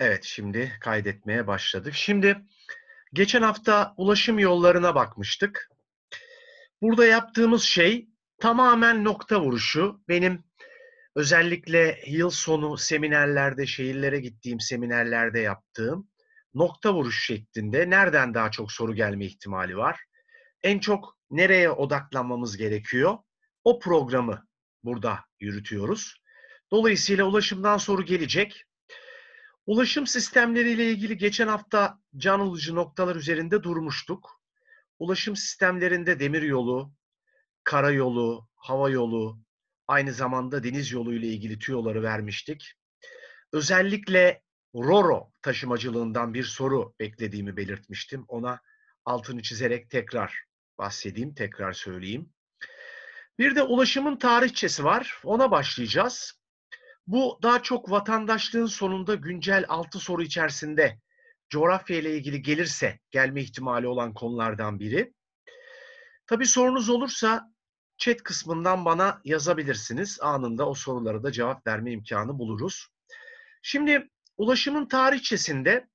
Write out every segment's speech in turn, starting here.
Evet şimdi kaydetmeye başladık. Şimdi geçen hafta ulaşım yollarına bakmıştık. Burada yaptığımız şey tamamen nokta vuruşu. Benim özellikle yıl sonu seminerlerde, şehirlere gittiğim seminerlerde yaptığım nokta vuruş şeklinde nereden daha çok soru gelme ihtimali var? En çok nereye odaklanmamız gerekiyor? O programı burada yürütüyoruz. Dolayısıyla ulaşımdan soru gelecek. Ulaşım sistemleriyle ilgili geçen hafta can alıcı noktalar üzerinde durmuştuk. Ulaşım sistemlerinde demiryolu, karayolu, hava yolu, aynı zamanda deniz yolu ile ilgili tüyoları vermiştik. Özellikle Roro taşımacılığından bir soru beklediğimi belirtmiştim. Ona altını çizerek tekrar bahsedeyim, tekrar söyleyeyim. Bir de ulaşımın tarihçesi var. Ona başlayacağız. Bu daha çok vatandaşlığın sonunda güncel altı soru içerisinde coğrafya ile ilgili gelirse gelme ihtimali olan konulardan biri. Tabii sorunuz olursa chat kısmından bana yazabilirsiniz. Anında o sorulara da cevap verme imkanı buluruz. Şimdi ulaşımın tarihçesinde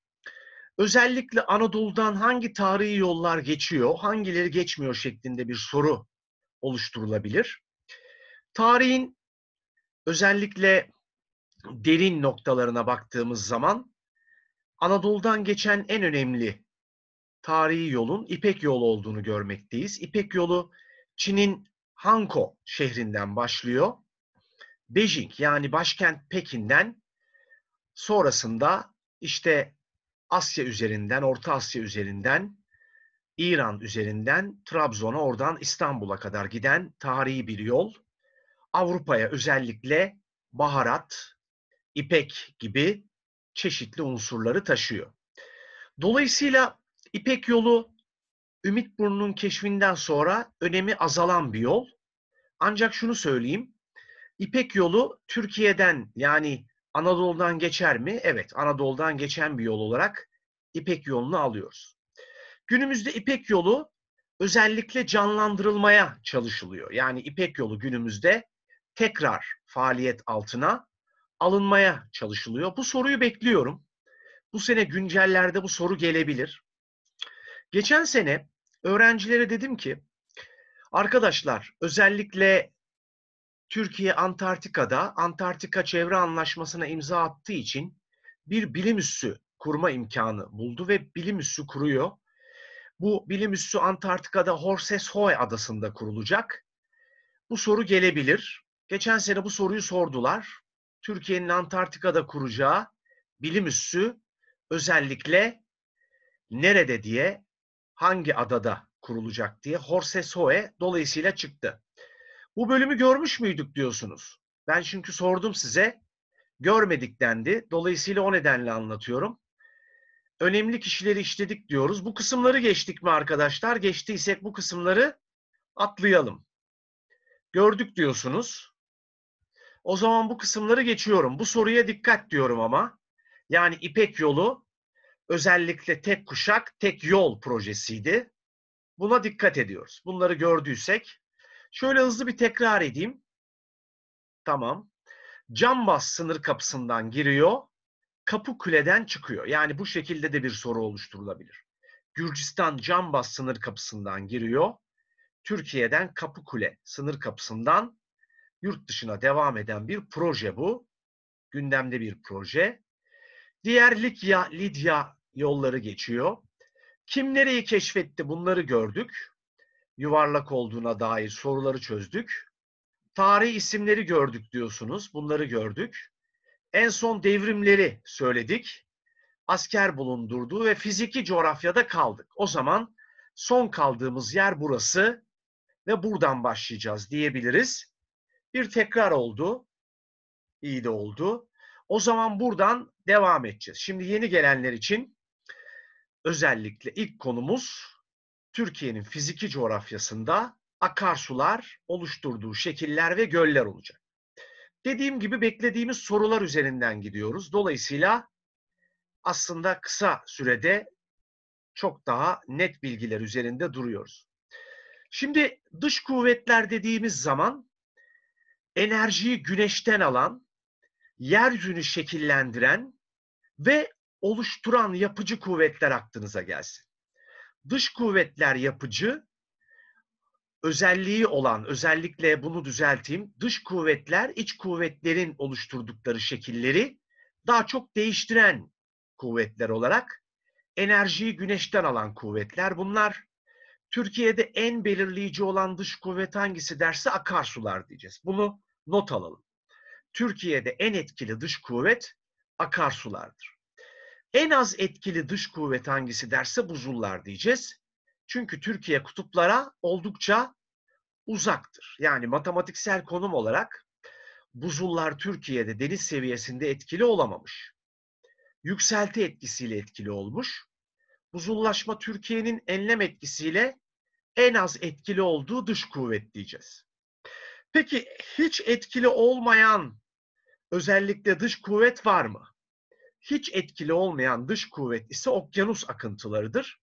özellikle Anadolu'dan hangi tarihi yollar geçiyor, hangileri geçmiyor şeklinde bir soru oluşturulabilir. Tarihin özellikle derin noktalarına baktığımız zaman Anadolu'dan geçen en önemli tarihi yolun İpek Yolu olduğunu görmekteyiz. İpek Yolu Çin'in Hanko şehrinden başlıyor. Beijing yani başkent Pekin'den sonrasında işte Asya üzerinden, Orta Asya üzerinden, İran üzerinden Trabzon'a oradan İstanbul'a kadar giden tarihi bir yol. Avrupa'ya özellikle baharat, ipek gibi çeşitli unsurları taşıyor. Dolayısıyla İpek yolu Ümit Burnunun keşfinden sonra önemi azalan bir yol. Ancak şunu söyleyeyim. İpek yolu Türkiye'den yani Anadolu'dan geçer mi? Evet, Anadolu'dan geçen bir yol olarak İpek yolunu alıyoruz. Günümüzde İpek yolu özellikle canlandırılmaya çalışılıyor. Yani İpek yolu günümüzde tekrar faaliyet altına alınmaya çalışılıyor. Bu soruyu bekliyorum. Bu sene güncellerde bu soru gelebilir. Geçen sene öğrencilere dedim ki arkadaşlar özellikle Türkiye Antarktika'da Antarktika Çevre Anlaşması'na imza attığı için bir bilim üssü kurma imkanı buldu ve bilim üssü kuruyor. Bu bilim üssü Antarktika'da Horseshoe adasında kurulacak. Bu soru gelebilir. Geçen sene bu soruyu sordular. Türkiye'nin Antarktika'da kuracağı bilim üssü özellikle nerede diye hangi adada kurulacak diye Horse Soe dolayısıyla çıktı. Bu bölümü görmüş müydük diyorsunuz. Ben çünkü sordum size. Görmedik dendi. Dolayısıyla o nedenle anlatıyorum. Önemli kişileri işledik diyoruz. Bu kısımları geçtik mi arkadaşlar? Geçtiysek bu kısımları atlayalım. Gördük diyorsunuz. O zaman bu kısımları geçiyorum. Bu soruya dikkat diyorum ama. Yani İpek yolu özellikle tek kuşak, tek yol projesiydi. Buna dikkat ediyoruz. Bunları gördüysek. Şöyle hızlı bir tekrar edeyim. Tamam. Cambaz sınır kapısından giriyor. Kapı kuleden çıkıyor. Yani bu şekilde de bir soru oluşturulabilir. Gürcistan Cambaz sınır kapısından giriyor. Türkiye'den Kapıkule sınır kapısından yurt dışına devam eden bir proje bu. Gündemde bir proje. Diğer Likya, Lidya yolları geçiyor. Kim nereyi keşfetti bunları gördük. Yuvarlak olduğuna dair soruları çözdük. Tarih isimleri gördük diyorsunuz. Bunları gördük. En son devrimleri söyledik. Asker bulundurduğu ve fiziki coğrafyada kaldık. O zaman son kaldığımız yer burası ve buradan başlayacağız diyebiliriz bir tekrar oldu. İyi de oldu. O zaman buradan devam edeceğiz. Şimdi yeni gelenler için özellikle ilk konumuz Türkiye'nin fiziki coğrafyasında akarsular oluşturduğu şekiller ve göller olacak. Dediğim gibi beklediğimiz sorular üzerinden gidiyoruz. Dolayısıyla aslında kısa sürede çok daha net bilgiler üzerinde duruyoruz. Şimdi dış kuvvetler dediğimiz zaman enerjiyi güneşten alan, yeryüzünü şekillendiren ve oluşturan yapıcı kuvvetler aklınıza gelsin. Dış kuvvetler yapıcı, özelliği olan, özellikle bunu düzelteyim, dış kuvvetler iç kuvvetlerin oluşturdukları şekilleri daha çok değiştiren kuvvetler olarak enerjiyi güneşten alan kuvvetler bunlar. Türkiye'de en belirleyici olan dış kuvvet hangisi derse akarsular diyeceğiz. Bunu not alalım. Türkiye'de en etkili dış kuvvet akarsulardır. En az etkili dış kuvvet hangisi derse buzullar diyeceğiz. Çünkü Türkiye kutuplara oldukça uzaktır. Yani matematiksel konum olarak buzullar Türkiye'de deniz seviyesinde etkili olamamış. Yükselti etkisiyle etkili olmuş. Buzullaşma Türkiye'nin enlem etkisiyle en az etkili olduğu dış kuvvet diyeceğiz. Peki hiç etkili olmayan özellikle dış kuvvet var mı? Hiç etkili olmayan dış kuvvet ise okyanus akıntılarıdır.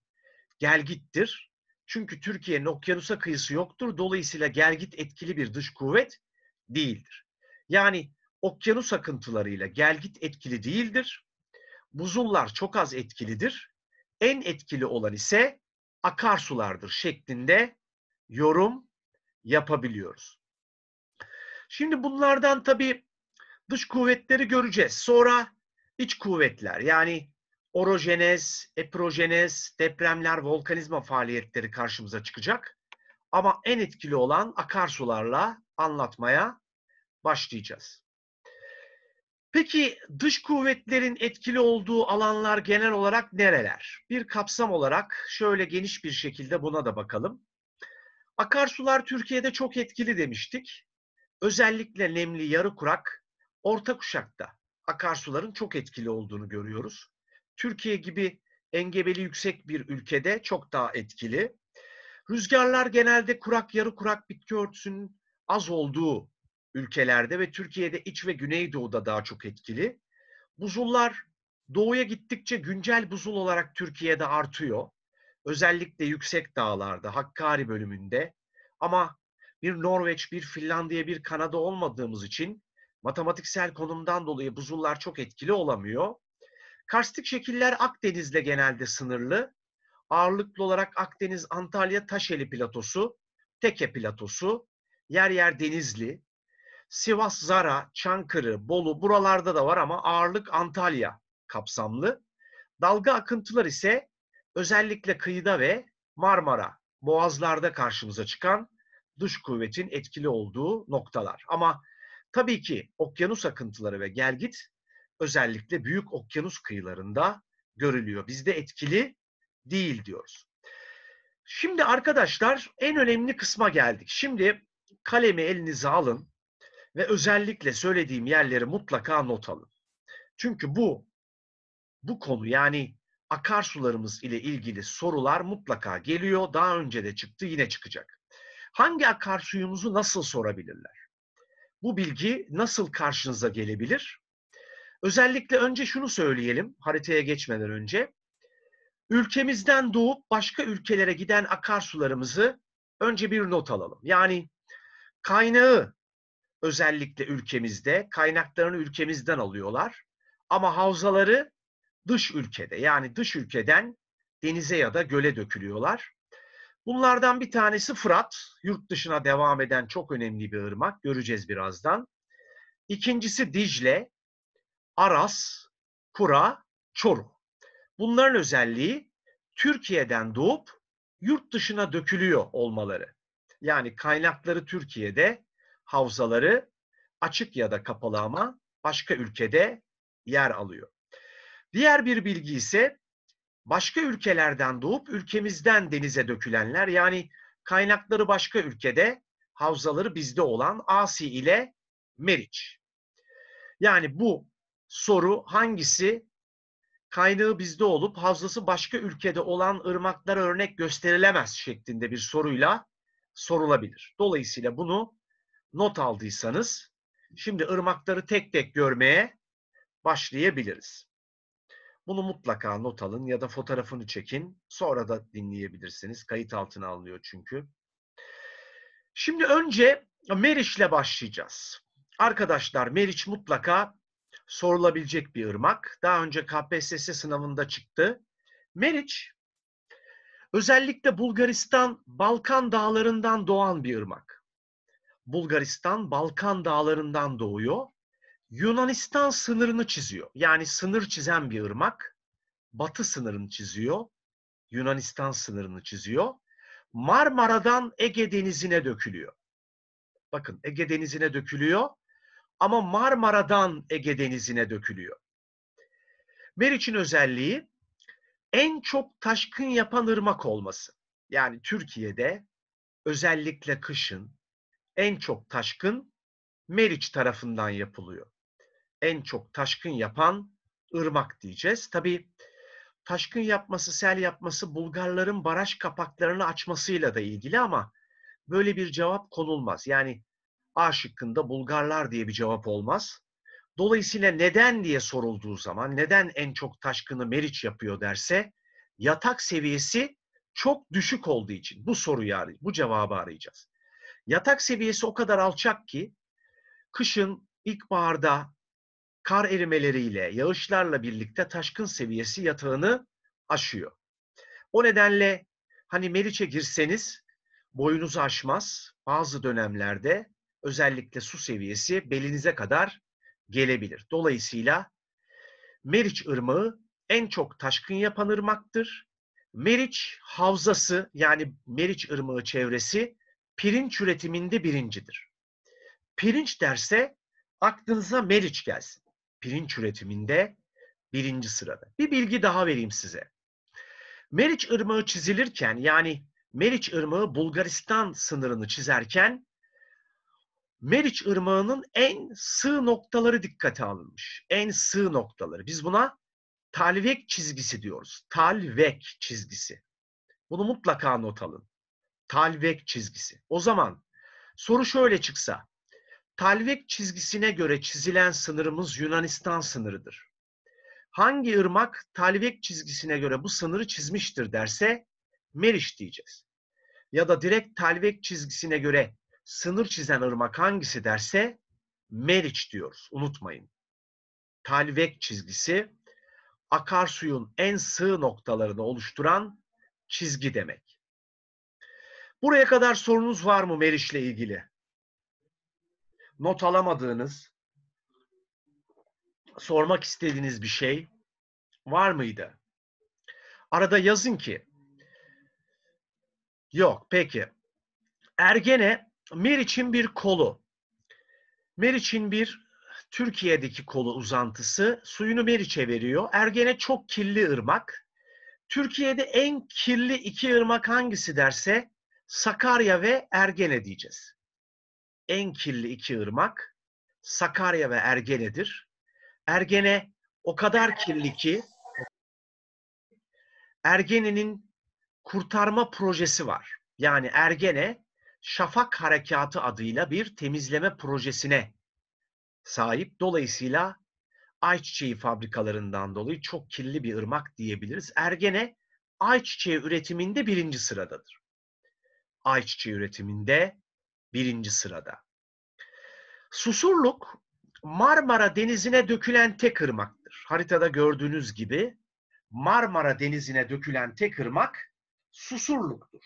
Gelgittir. Çünkü Türkiye'nin okyanusa kıyısı yoktur. Dolayısıyla gelgit etkili bir dış kuvvet değildir. Yani okyanus akıntılarıyla gelgit etkili değildir. Buzullar çok az etkilidir. En etkili olan ise akarsulardır şeklinde yorum yapabiliyoruz. Şimdi bunlardan tabii dış kuvvetleri göreceğiz. Sonra iç kuvvetler yani orojenez, eprojenez, depremler, volkanizma faaliyetleri karşımıza çıkacak. Ama en etkili olan akarsularla anlatmaya başlayacağız. Peki dış kuvvetlerin etkili olduğu alanlar genel olarak nereler? Bir kapsam olarak şöyle geniş bir şekilde buna da bakalım. Akarsular Türkiye'de çok etkili demiştik. Özellikle nemli yarı kurak, orta kuşakta akarsuların çok etkili olduğunu görüyoruz. Türkiye gibi engebeli yüksek bir ülkede çok daha etkili. Rüzgarlar genelde kurak yarı kurak bitki örtüsünün az olduğu ülkelerde ve Türkiye'de iç ve güneydoğuda daha çok etkili. Buzullar doğuya gittikçe güncel buzul olarak Türkiye'de artıyor. Özellikle yüksek dağlarda, Hakkari bölümünde ama bir Norveç, bir Finlandiya, bir Kanada olmadığımız için matematiksel konumdan dolayı buzullar çok etkili olamıyor. Karstik şekiller Akdeniz'le genelde sınırlı. Ağırlıklı olarak Akdeniz, Antalya, Taşeli platosu, Teke platosu, yer yer Denizli, Sivas, Zara, Çankırı, Bolu buralarda da var ama ağırlık Antalya kapsamlı. Dalga akıntılar ise özellikle kıyıda ve Marmara, Boğazlarda karşımıza çıkan dış kuvvetin etkili olduğu noktalar. Ama tabii ki okyanus akıntıları ve gelgit özellikle büyük okyanus kıyılarında görülüyor. Bizde etkili değil diyoruz. Şimdi arkadaşlar en önemli kısma geldik. Şimdi kalemi elinize alın. Ve özellikle söylediğim yerleri mutlaka not alın. Çünkü bu bu konu yani akarsularımız ile ilgili sorular mutlaka geliyor. Daha önce de çıktı yine çıkacak. Hangi akarsuyumuzu nasıl sorabilirler? Bu bilgi nasıl karşınıza gelebilir? Özellikle önce şunu söyleyelim haritaya geçmeden önce. Ülkemizden doğup başka ülkelere giden akarsularımızı önce bir not alalım. Yani kaynağı özellikle ülkemizde kaynaklarını ülkemizden alıyorlar. Ama havzaları dış ülkede yani dış ülkeden denize ya da göle dökülüyorlar. Bunlardan bir tanesi Fırat, yurt dışına devam eden çok önemli bir ırmak, göreceğiz birazdan. İkincisi Dicle, Aras, Kura, Çorum. Bunların özelliği Türkiye'den doğup yurt dışına dökülüyor olmaları. Yani kaynakları Türkiye'de havzaları açık ya da kapalı ama başka ülkede yer alıyor. Diğer bir bilgi ise başka ülkelerden doğup ülkemizden denize dökülenler yani kaynakları başka ülkede, havzaları bizde olan Asi ile Meriç. Yani bu soru hangisi kaynağı bizde olup havzası başka ülkede olan ırmaklara örnek gösterilemez şeklinde bir soruyla sorulabilir. Dolayısıyla bunu not aldıysanız şimdi ırmakları tek tek görmeye başlayabiliriz. Bunu mutlaka not alın ya da fotoğrafını çekin. Sonra da dinleyebilirsiniz. Kayıt altına alınıyor çünkü. Şimdi önce Meriç'le başlayacağız. Arkadaşlar Meriç mutlaka sorulabilecek bir ırmak. Daha önce KPSS sınavında çıktı. Meriç özellikle Bulgaristan Balkan dağlarından doğan bir ırmak. Bulgaristan Balkan dağlarından doğuyor. Yunanistan sınırını çiziyor. Yani sınır çizen bir ırmak. Batı sınırını çiziyor. Yunanistan sınırını çiziyor. Marmara'dan Ege Denizi'ne dökülüyor. Bakın Ege Denizi'ne dökülüyor ama Marmara'dan Ege Denizi'ne dökülüyor. Meriç'in özelliği en çok taşkın yapan ırmak olması. Yani Türkiye'de özellikle kışın en çok taşkın Meriç tarafından yapılıyor. En çok taşkın yapan ırmak diyeceğiz. Tabi taşkın yapması, sel yapması Bulgarların baraj kapaklarını açmasıyla da ilgili ama böyle bir cevap konulmaz. Yani A şıkkında Bulgarlar diye bir cevap olmaz. Dolayısıyla neden diye sorulduğu zaman neden en çok taşkını Meriç yapıyor derse yatak seviyesi çok düşük olduğu için bu soruyu arayacağız. Bu cevabı arayacağız. Yatak seviyesi o kadar alçak ki kışın ilkbaharda kar erimeleriyle, yağışlarla birlikte taşkın seviyesi yatağını aşıyor. O nedenle hani Meriç'e girseniz boyunuzu aşmaz. Bazı dönemlerde özellikle su seviyesi belinize kadar gelebilir. Dolayısıyla Meriç Irmağı en çok taşkın yapan ırmaktır. Meriç Havzası yani Meriç Irmağı çevresi pirinç üretiminde birincidir. Pirinç derse aklınıza meriç gelsin. Pirinç üretiminde birinci sırada. Bir bilgi daha vereyim size. Meriç ırmağı çizilirken yani Meriç ırmağı Bulgaristan sınırını çizerken Meriç ırmağının en sığ noktaları dikkate alınmış. En sığ noktaları. Biz buna talvek çizgisi diyoruz. Talvek çizgisi. Bunu mutlaka not alın talvek çizgisi. O zaman soru şöyle çıksa, talvek çizgisine göre çizilen sınırımız Yunanistan sınırıdır. Hangi ırmak talvek çizgisine göre bu sınırı çizmiştir derse Meriç diyeceğiz. Ya da direkt talvek çizgisine göre sınır çizen ırmak hangisi derse Meriç diyoruz. Unutmayın. Talvek çizgisi akarsuyun en sığ noktalarını oluşturan çizgi demek. Buraya kadar sorunuz var mı Meriç'le ilgili? Not alamadığınız, sormak istediğiniz bir şey var mıydı? Arada yazın ki. Yok, peki. Ergene Meriç'in bir kolu. Meriç'in bir Türkiye'deki kolu uzantısı suyunu Meriç'e veriyor. Ergene çok kirli ırmak. Türkiye'de en kirli iki ırmak hangisi derse Sakarya ve Ergene diyeceğiz. En kirli iki ırmak Sakarya ve Ergene'dir. Ergene o kadar kirli ki Ergene'nin kurtarma projesi var. Yani Ergene Şafak Harekatı adıyla bir temizleme projesine sahip. Dolayısıyla ayçiçeği fabrikalarından dolayı çok kirli bir ırmak diyebiliriz. Ergene ayçiçeği üretiminde birinci sıradadır ayçiçeği üretiminde birinci sırada. Susurluk Marmara Denizi'ne dökülen tek ırmaktır. Haritada gördüğünüz gibi Marmara Denizi'ne dökülen tek ırmak Susurluk'tur.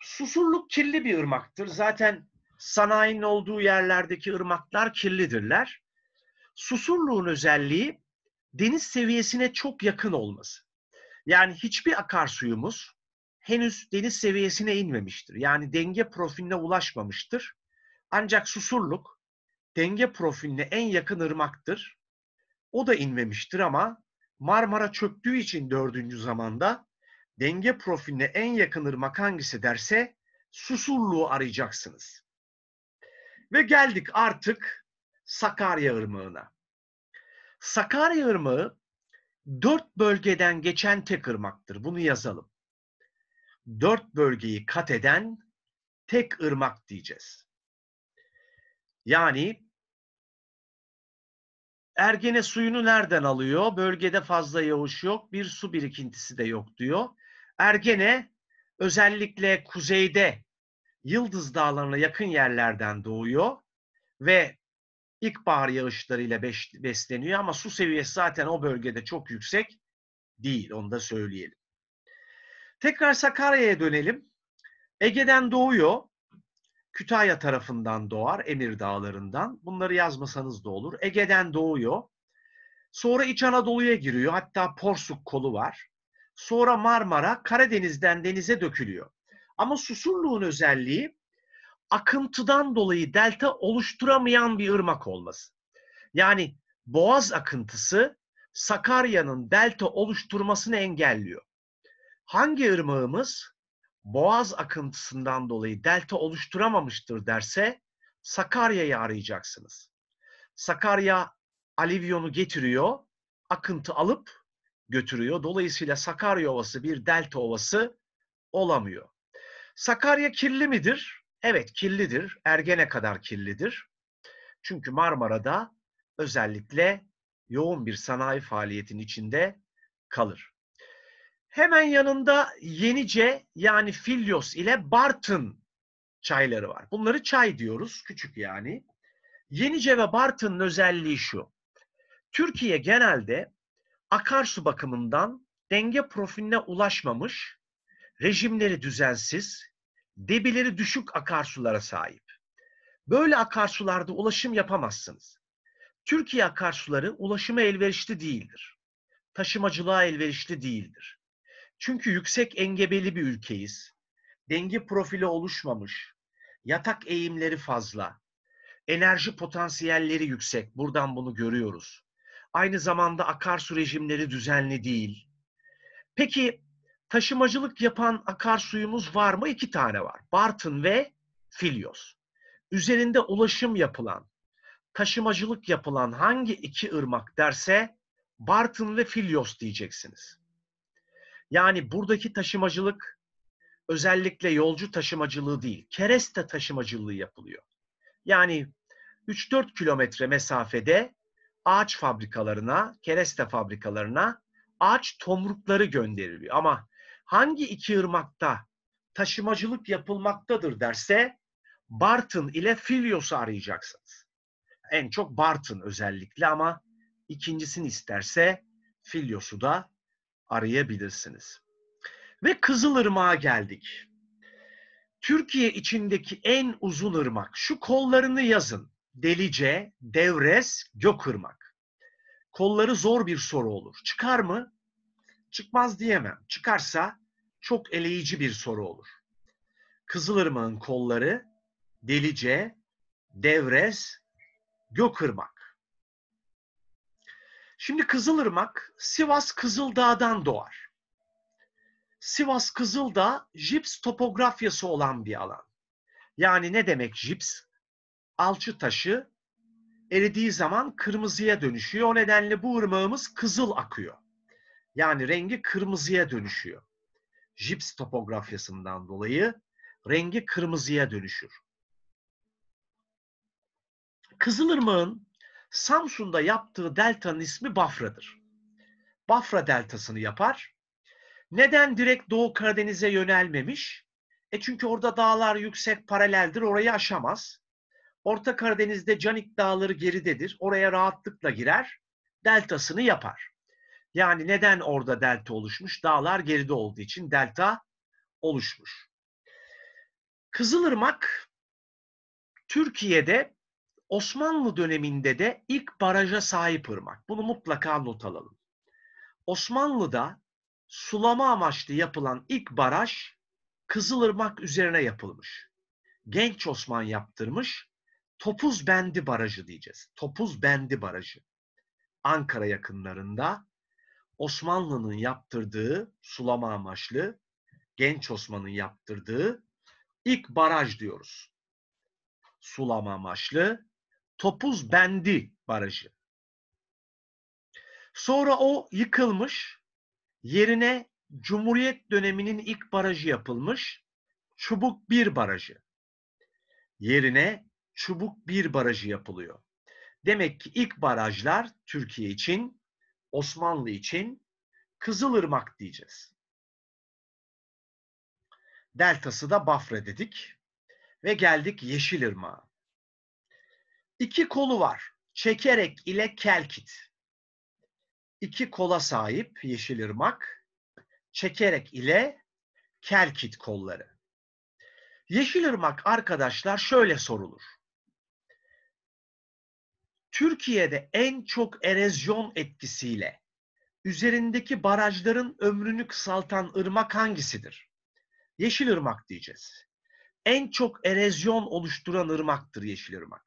Susurluk kirli bir ırmaktır. Zaten sanayinin olduğu yerlerdeki ırmaklar kirlidirler. Susurluğun özelliği deniz seviyesine çok yakın olması. Yani hiçbir akarsuyumuz henüz deniz seviyesine inmemiştir. Yani denge profiline ulaşmamıştır. Ancak Susurluk denge profiline en yakın ırmaktır. O da inmemiştir ama Marmara çöktüğü için dördüncü zamanda denge profiline en yakın ırmak hangisi derse Susurluğu arayacaksınız. Ve geldik artık Sakarya Irmağı'na. Sakarya Irmağı dört bölgeden geçen tek ırmaktır. Bunu yazalım dört bölgeyi kat eden tek ırmak diyeceğiz. Yani Ergene suyunu nereden alıyor? Bölgede fazla yağış yok, bir su birikintisi de yok diyor. Ergene özellikle kuzeyde Yıldız Dağları'na yakın yerlerden doğuyor ve ilkbahar yağışlarıyla besleniyor ama su seviyesi zaten o bölgede çok yüksek değil onu da söyleyelim. Tekrar Sakarya'ya dönelim. Ege'den doğuyor. Kütahya tarafından doğar, Emir Dağları'ndan. Bunları yazmasanız da olur. Ege'den doğuyor. Sonra İç Anadolu'ya giriyor. Hatta Porsuk kolu var. Sonra Marmara, Karadeniz'den denize dökülüyor. Ama Susurluğun özelliği akıntıdan dolayı delta oluşturamayan bir ırmak olması. Yani boğaz akıntısı Sakarya'nın delta oluşturmasını engelliyor hangi ırmağımız boğaz akıntısından dolayı delta oluşturamamıştır derse Sakarya'yı arayacaksınız. Sakarya alivyonu getiriyor, akıntı alıp götürüyor. Dolayısıyla Sakarya Ovası bir delta ovası olamıyor. Sakarya kirli midir? Evet kirlidir. Ergene kadar kirlidir. Çünkü Marmara'da özellikle yoğun bir sanayi faaliyetin içinde kalır. Hemen yanında Yenice yani filios ile Bartın çayları var. Bunları çay diyoruz. Küçük yani. Yenice ve Bartın'ın özelliği şu. Türkiye genelde akarsu bakımından denge profiline ulaşmamış, rejimleri düzensiz, debileri düşük akarsulara sahip. Böyle akarsularda ulaşım yapamazsınız. Türkiye akarsuları ulaşıma elverişli değildir. Taşımacılığa elverişli değildir. Çünkü yüksek engebeli bir ülkeyiz. Denge profili oluşmamış. Yatak eğimleri fazla. Enerji potansiyelleri yüksek. Buradan bunu görüyoruz. Aynı zamanda akarsu rejimleri düzenli değil. Peki taşımacılık yapan akarsuyumuz var mı? İki tane var. Bartın ve Filios. Üzerinde ulaşım yapılan, taşımacılık yapılan hangi iki ırmak derse Bartın ve Filios diyeceksiniz. Yani buradaki taşımacılık özellikle yolcu taşımacılığı değil, kereste taşımacılığı yapılıyor. Yani 3-4 kilometre mesafede ağaç fabrikalarına, kereste fabrikalarına ağaç tomrukları gönderiliyor. Ama hangi iki ırmakta taşımacılık yapılmaktadır derse Bartın ile Filios'u arayacaksınız. En çok Bartın özellikle ama ikincisini isterse Filios'u da arayabilirsiniz. Ve Kızılırmak'a geldik. Türkiye içindeki en uzun ırmak. Şu kollarını yazın. Delice, Devres, Gökırmak. Kolları zor bir soru olur. Çıkar mı? Çıkmaz diyemem. Çıkarsa çok eleyici bir soru olur. Kızılırmak'ın kolları Delice, Devres, Gökırmak. Şimdi Kızılırmak Sivas Kızıldağ'dan doğar. Sivas Kızıldağ jips topografyası olan bir alan. Yani ne demek jips? Alçı taşı eridiği zaman kırmızıya dönüşüyor. O nedenle bu ırmağımız kızıl akıyor. Yani rengi kırmızıya dönüşüyor. Jips topografyasından dolayı rengi kırmızıya dönüşür. Kızılırmağın Samsun'da yaptığı deltanın ismi Bafra'dır. Bafra deltasını yapar. Neden direkt Doğu Karadeniz'e yönelmemiş? E çünkü orada dağlar yüksek paraleldir, orayı aşamaz. Orta Karadeniz'de Canik Dağları geridedir. Oraya rahatlıkla girer, deltasını yapar. Yani neden orada delta oluşmuş? Dağlar geride olduğu için delta oluşmuş. Kızılırmak Türkiye'de Osmanlı döneminde de ilk baraja sahip ırmak. Bunu mutlaka not alalım. Osmanlı'da sulama amaçlı yapılan ilk baraj Kızılırmak üzerine yapılmış. Genç Osman yaptırmış. Topuz Bendi Barajı diyeceğiz. Topuz Bendi Barajı. Ankara yakınlarında Osmanlı'nın yaptırdığı sulama amaçlı Genç Osman'ın yaptırdığı ilk baraj diyoruz. Sulama amaçlı Topuz Bendi Barajı. Sonra o yıkılmış, yerine Cumhuriyet döneminin ilk barajı yapılmış, Çubuk 1 Barajı. Yerine Çubuk 1 Barajı yapılıyor. Demek ki ilk barajlar Türkiye için, Osmanlı için Kızılırmak diyeceğiz. Deltası da Bafra dedik ve geldik Yeşilırmağa. İki kolu var. Çekerek ile Kelkit. İki kola sahip Yeşilırmak. Çekerek ile Kelkit kolları. Yeşilırmak arkadaşlar şöyle sorulur. Türkiye'de en çok erozyon etkisiyle üzerindeki barajların ömrünü kısaltan ırmak hangisidir? Yeşilırmak diyeceğiz. En çok erozyon oluşturan ırmaktır Yeşilırmak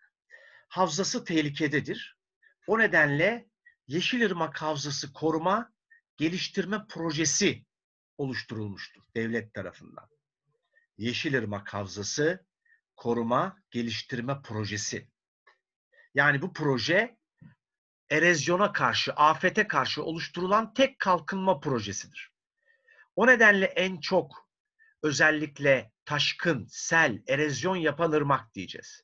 havzası tehlikededir. O nedenle Yeşilırmak Havzası Koruma Geliştirme Projesi oluşturulmuştur devlet tarafından. Yeşilırmak Havzası Koruma Geliştirme Projesi. Yani bu proje erozyona karşı, afete karşı oluşturulan tek kalkınma projesidir. O nedenle en çok özellikle taşkın, sel, erozyon yapan ırmak diyeceğiz.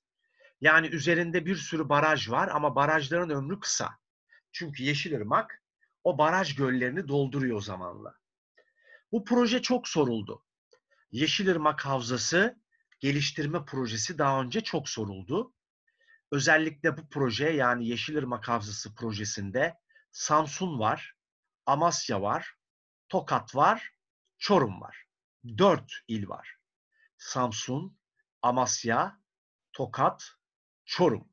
Yani üzerinde bir sürü baraj var ama barajların ömrü kısa. Çünkü Yeşilırmak o baraj göllerini dolduruyor zamanla. Bu proje çok soruldu. Yeşilırmak Havzası geliştirme projesi daha önce çok soruldu. Özellikle bu proje yani Yeşilırmak Havzası projesinde Samsun var, Amasya var, Tokat var, Çorum var. Dört il var. Samsun, Amasya, Tokat, Çorum.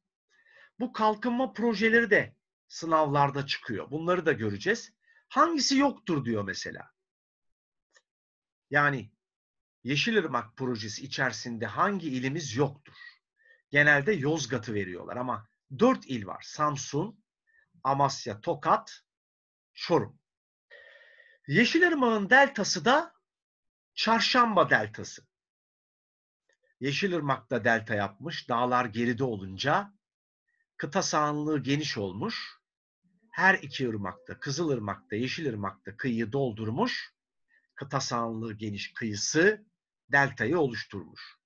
Bu kalkınma projeleri de sınavlarda çıkıyor. Bunları da göreceğiz. Hangisi yoktur diyor mesela. Yani Yeşilırmak projesi içerisinde hangi ilimiz yoktur? Genelde Yozgat'ı veriyorlar ama dört il var. Samsun, Amasya, Tokat, Çorum. Yeşilırmak'ın deltası da Çarşamba deltası. Yeşilırmak'ta delta yapmış. Dağlar geride olunca kıta sahanlığı geniş olmuş. Her iki ırmakta, Kızılırmak'ta, Yeşilırmak'ta kıyıyı doldurmuş. Kıta sahanlığı geniş kıyısı deltayı oluşturmuş.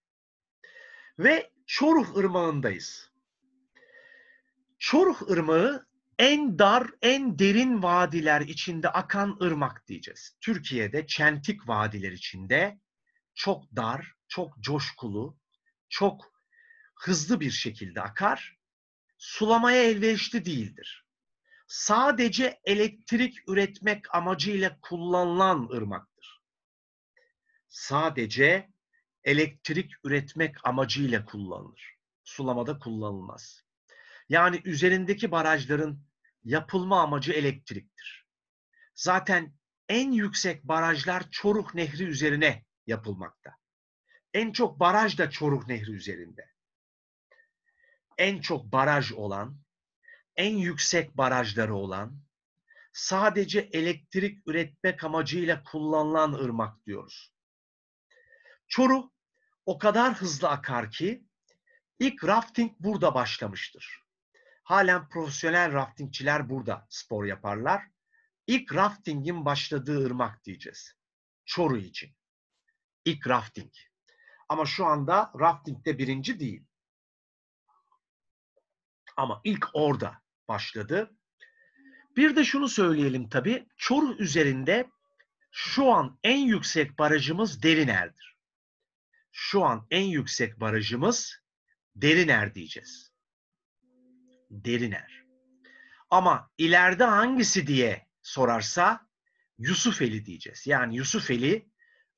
Ve Çoruh Irmağı'ndayız. Çoruh Irmağı en dar, en derin vadiler içinde akan ırmak diyeceğiz. Türkiye'de çentik vadiler içinde çok dar, çok coşkulu, çok hızlı bir şekilde akar, sulamaya elverişli değildir. Sadece elektrik üretmek amacıyla kullanılan ırmaktır. Sadece elektrik üretmek amacıyla kullanılır. Sulamada kullanılmaz. Yani üzerindeki barajların yapılma amacı elektriktir. Zaten en yüksek barajlar Çoruh Nehri üzerine yapılmakta. En çok baraj da Çoruk Nehri üzerinde. En çok baraj olan, en yüksek barajları olan, sadece elektrik üretmek amacıyla kullanılan ırmak diyoruz. Çoruh o kadar hızlı akar ki ilk rafting burada başlamıştır. Halen profesyonel raftingçiler burada spor yaparlar. İlk raftingin başladığı ırmak diyeceğiz. Çoruh için. İlk rafting. Ama şu anda raftingde birinci değil. Ama ilk orada başladı. Bir de şunu söyleyelim tabii. Çoruh üzerinde şu an en yüksek barajımız Deriner'dir. Şu an en yüksek barajımız Deriner diyeceğiz. Deriner. Ama ileride hangisi diye sorarsa Yusufeli diyeceğiz. Yani Yusufeli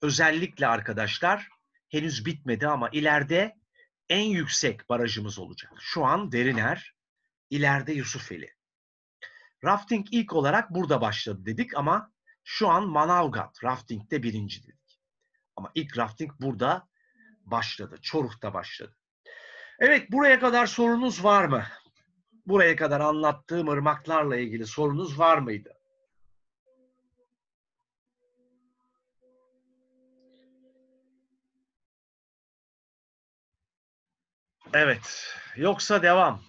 özellikle arkadaşlar henüz bitmedi ama ileride en yüksek barajımız olacak. Şu an Deriner, ileride Yusufeli. Rafting ilk olarak burada başladı dedik ama şu an Manavgat raftingde birinci dedik. Ama ilk rafting burada başladı. Çoruh'ta başladı. Evet buraya kadar sorunuz var mı? Buraya kadar anlattığım ırmaklarla ilgili sorunuz var mıydı? Evet. Yoksa devam.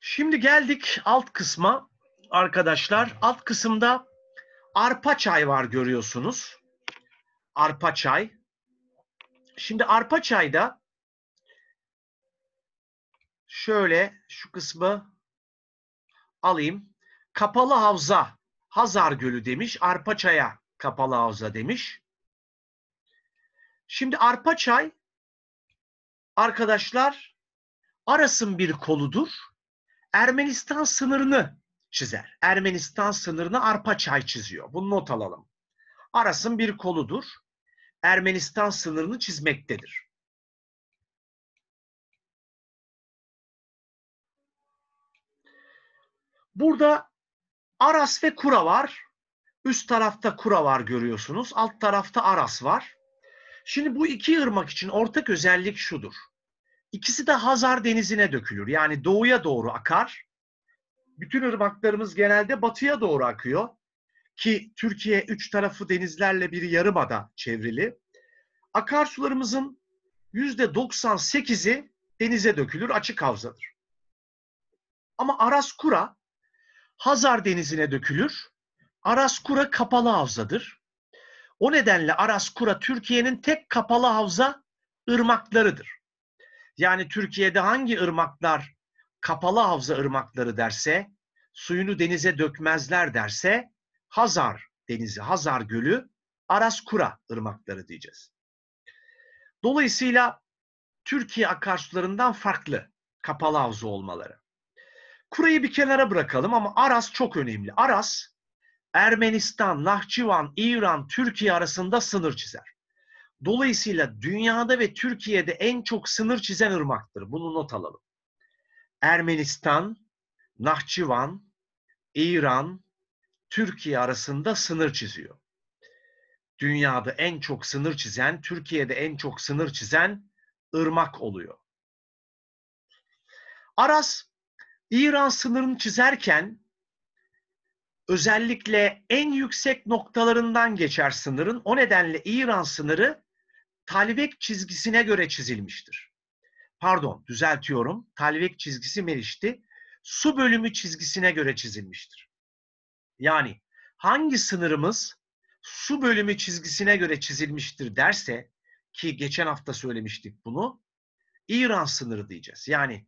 Şimdi geldik alt kısma arkadaşlar. Alt kısımda arpa çay var görüyorsunuz. Arpa çay. Şimdi arpa çayda şöyle şu kısmı alayım. Kapalı havza Hazar Gölü demiş arpa çaya kapalı havza demiş. Şimdi arpa çay arkadaşlar Aras'ın bir koludur. Ermenistan sınırını çizer. Ermenistan sınırını arpa çay çiziyor. Bunu not alalım. Aras'ın bir koludur. Ermenistan sınırını çizmektedir. Burada Aras ve Kura var. Üst tarafta Kura var görüyorsunuz. Alt tarafta Aras var. Şimdi bu iki ırmak için ortak özellik şudur. İkisi de Hazar denizine dökülür. Yani doğuya doğru akar. Bütün ırmaklarımız genelde batıya doğru akıyor. Ki Türkiye üç tarafı denizlerle bir yarımada çevrili. Akarsularımızın %98'i denize dökülür, açık havzadır. Ama Aras Kura Hazar denizine dökülür Araskura kapalı havzadır. O nedenle Araskura Türkiye'nin tek kapalı havza ırmaklarıdır. Yani Türkiye'de hangi ırmaklar kapalı havza ırmakları derse, suyunu denize dökmezler derse Hazar denizi, Hazar Gölü, Araskura ırmakları diyeceğiz. Dolayısıyla Türkiye akarsularından farklı kapalı havza olmaları. Kurayı bir kenara bırakalım ama Aras çok önemli. Aras Ermenistan, Nahçıvan, İran, Türkiye arasında sınır çizer. Dolayısıyla dünyada ve Türkiye'de en çok sınır çizen ırmaktır. Bunu not alalım. Ermenistan, Nahçıvan, İran, Türkiye arasında sınır çiziyor. Dünyada en çok sınır çizen, Türkiye'de en çok sınır çizen ırmak oluyor. Aras, İran sınırını çizerken özellikle en yüksek noktalarından geçer sınırın. O nedenle İran sınırı talibek çizgisine göre çizilmiştir. Pardon, düzeltiyorum. Talibek çizgisi Meriç'ti. Su bölümü çizgisine göre çizilmiştir. Yani hangi sınırımız su bölümü çizgisine göre çizilmiştir derse ki geçen hafta söylemiştik bunu. İran sınırı diyeceğiz. Yani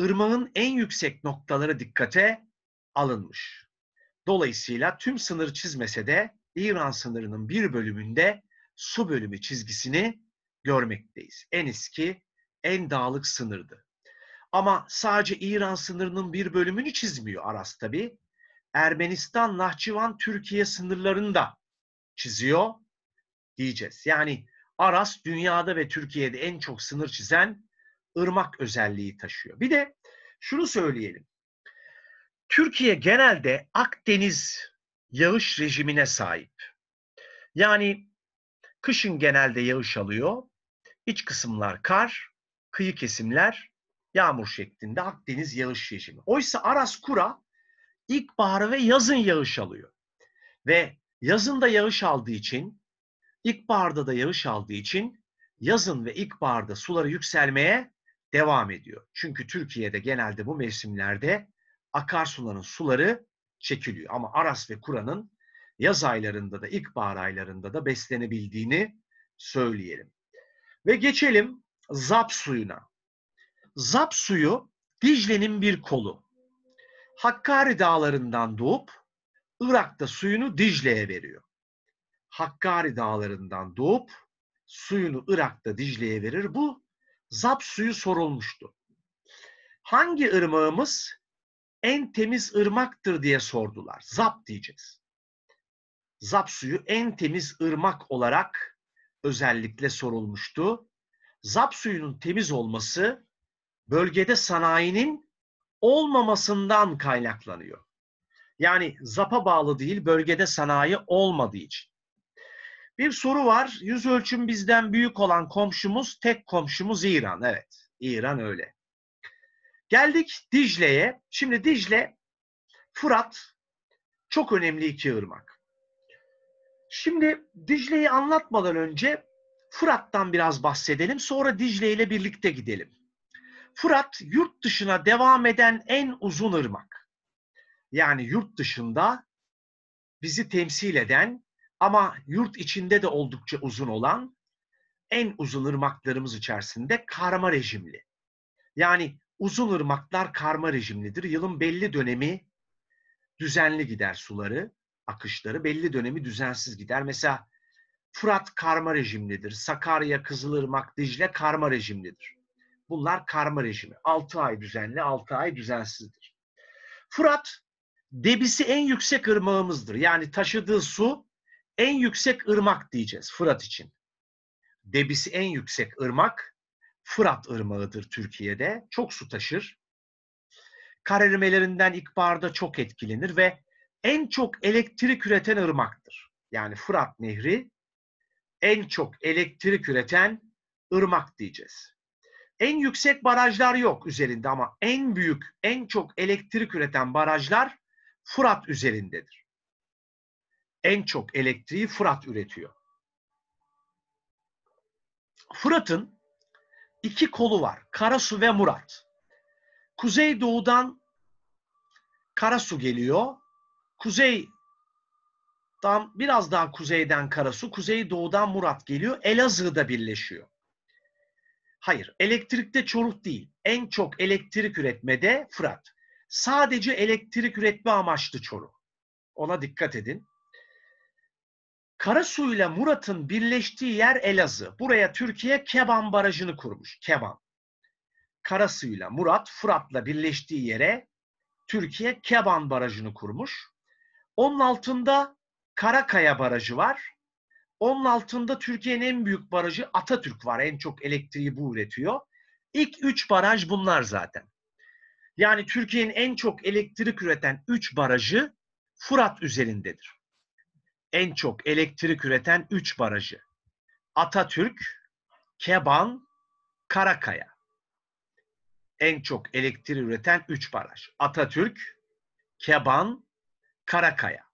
ırmağın en yüksek noktaları dikkate alınmış. Dolayısıyla tüm sınır çizmese de İran sınırının bir bölümünde su bölümü çizgisini görmekteyiz. En eski, en dağlık sınırdı. Ama sadece İran sınırının bir bölümünü çizmiyor Aras tabi. Ermenistan, Nahçıvan, Türkiye sınırlarını da çiziyor diyeceğiz. Yani Aras dünyada ve Türkiye'de en çok sınır çizen ırmak özelliği taşıyor. Bir de şunu söyleyelim. Türkiye genelde Akdeniz yağış rejimine sahip. Yani kışın genelde yağış alıyor. İç kısımlar kar, kıyı kesimler yağmur şeklinde Akdeniz yağış rejimi. Oysa Aras-Kura ilkbahar ve yazın yağış alıyor. Ve yazın da yağış aldığı için, ilkbaharda da yağış aldığı için yazın ve ilkbaharda suları yükselmeye devam ediyor. Çünkü Türkiye'de genelde bu mevsimlerde akarsuların suları çekiliyor. Ama Aras ve Kura'nın yaz aylarında da ilkbahar aylarında da beslenebildiğini söyleyelim. Ve geçelim Zap suyuna. Zap suyu Dicle'nin bir kolu. Hakkari dağlarından doğup Irak'ta suyunu Dicle'ye veriyor. Hakkari dağlarından doğup suyunu Irak'ta Dicle'ye verir. Bu Zap suyu sorulmuştu. Hangi ırmağımız en temiz ırmaktır diye sordular. Zap diyeceğiz. Zap suyu en temiz ırmak olarak özellikle sorulmuştu. Zap suyunun temiz olması bölgede sanayinin olmamasından kaynaklanıyor. Yani zapa bağlı değil, bölgede sanayi olmadığı için. Bir soru var. Yüz ölçüm bizden büyük olan komşumuz, tek komşumuz İran. Evet, İran öyle. Geldik Dicle'ye. Şimdi Dicle, Fırat çok önemli iki ırmak. Şimdi Dicle'yi anlatmadan önce Fırat'tan biraz bahsedelim. Sonra Dicle ile birlikte gidelim. Fırat yurt dışına devam eden en uzun ırmak. Yani yurt dışında bizi temsil eden ama yurt içinde de oldukça uzun olan en uzun ırmaklarımız içerisinde karma rejimli. Yani Uzun ırmaklar karma rejimlidir. Yılın belli dönemi düzenli gider suları, akışları. Belli dönemi düzensiz gider. Mesela Fırat karma rejimlidir. Sakarya, Kızılırmak, Dicle karma rejimlidir. Bunlar karma rejimi. 6 ay düzenli, 6 ay düzensizdir. Fırat debisi en yüksek ırmağımızdır. Yani taşıdığı su en yüksek ırmak diyeceğiz Fırat için. Debisi en yüksek ırmak Fırat ırmağıdır Türkiye'de. Çok su taşır. Kar erimelerinden ilkbaharda çok etkilenir ve en çok elektrik üreten ırmaktır. Yani Fırat Nehri en çok elektrik üreten ırmak diyeceğiz. En yüksek barajlar yok üzerinde ama en büyük, en çok elektrik üreten barajlar Fırat üzerindedir. En çok elektriği Fırat üretiyor. Fırat'ın iki kolu var. Karasu ve Murat. Kuzey Doğu'dan Karasu geliyor. Kuzey tam biraz daha kuzeyden Karasu, Kuzey Doğu'dan Murat geliyor. Elazığ'da birleşiyor. Hayır, elektrikte Çoruh değil. En çok elektrik üretmede Fırat. Sadece elektrik üretme amaçlı Çoruh. Ona dikkat edin. Karasu ile Murat'ın birleştiği yer Elazığ. Buraya Türkiye Keban Barajı'nı kurmuş. Keban. Karasu ile Murat Fırat'la birleştiği yere Türkiye Keban Barajı'nı kurmuş. Onun altında Karakaya Barajı var. Onun altında Türkiye'nin en büyük barajı Atatürk var. En çok elektriği bu üretiyor. İlk üç baraj bunlar zaten. Yani Türkiye'nin en çok elektrik üreten üç barajı Fırat üzerindedir en çok elektrik üreten 3 barajı. Atatürk, Keban, Karakaya. En çok elektrik üreten 3 baraj. Atatürk, Keban, Karakaya.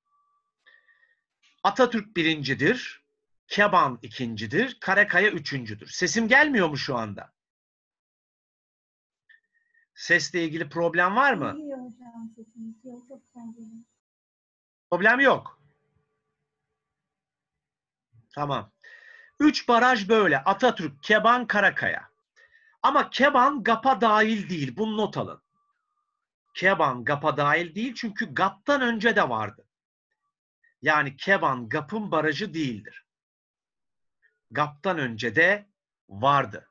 Atatürk birincidir, Keban ikincidir, Karakaya üçüncüdür. Sesim gelmiyor mu şu anda? Sesle ilgili problem var mı? Problem yok. Tamam. Üç baraj böyle. Atatürk, Keban, Karakaya. Ama Keban GAP'a dahil değil. Bunu not alın. Keban GAP'a dahil değil çünkü GAP'tan önce de vardı. Yani Keban GAP'ın barajı değildir. GAP'tan önce de vardı.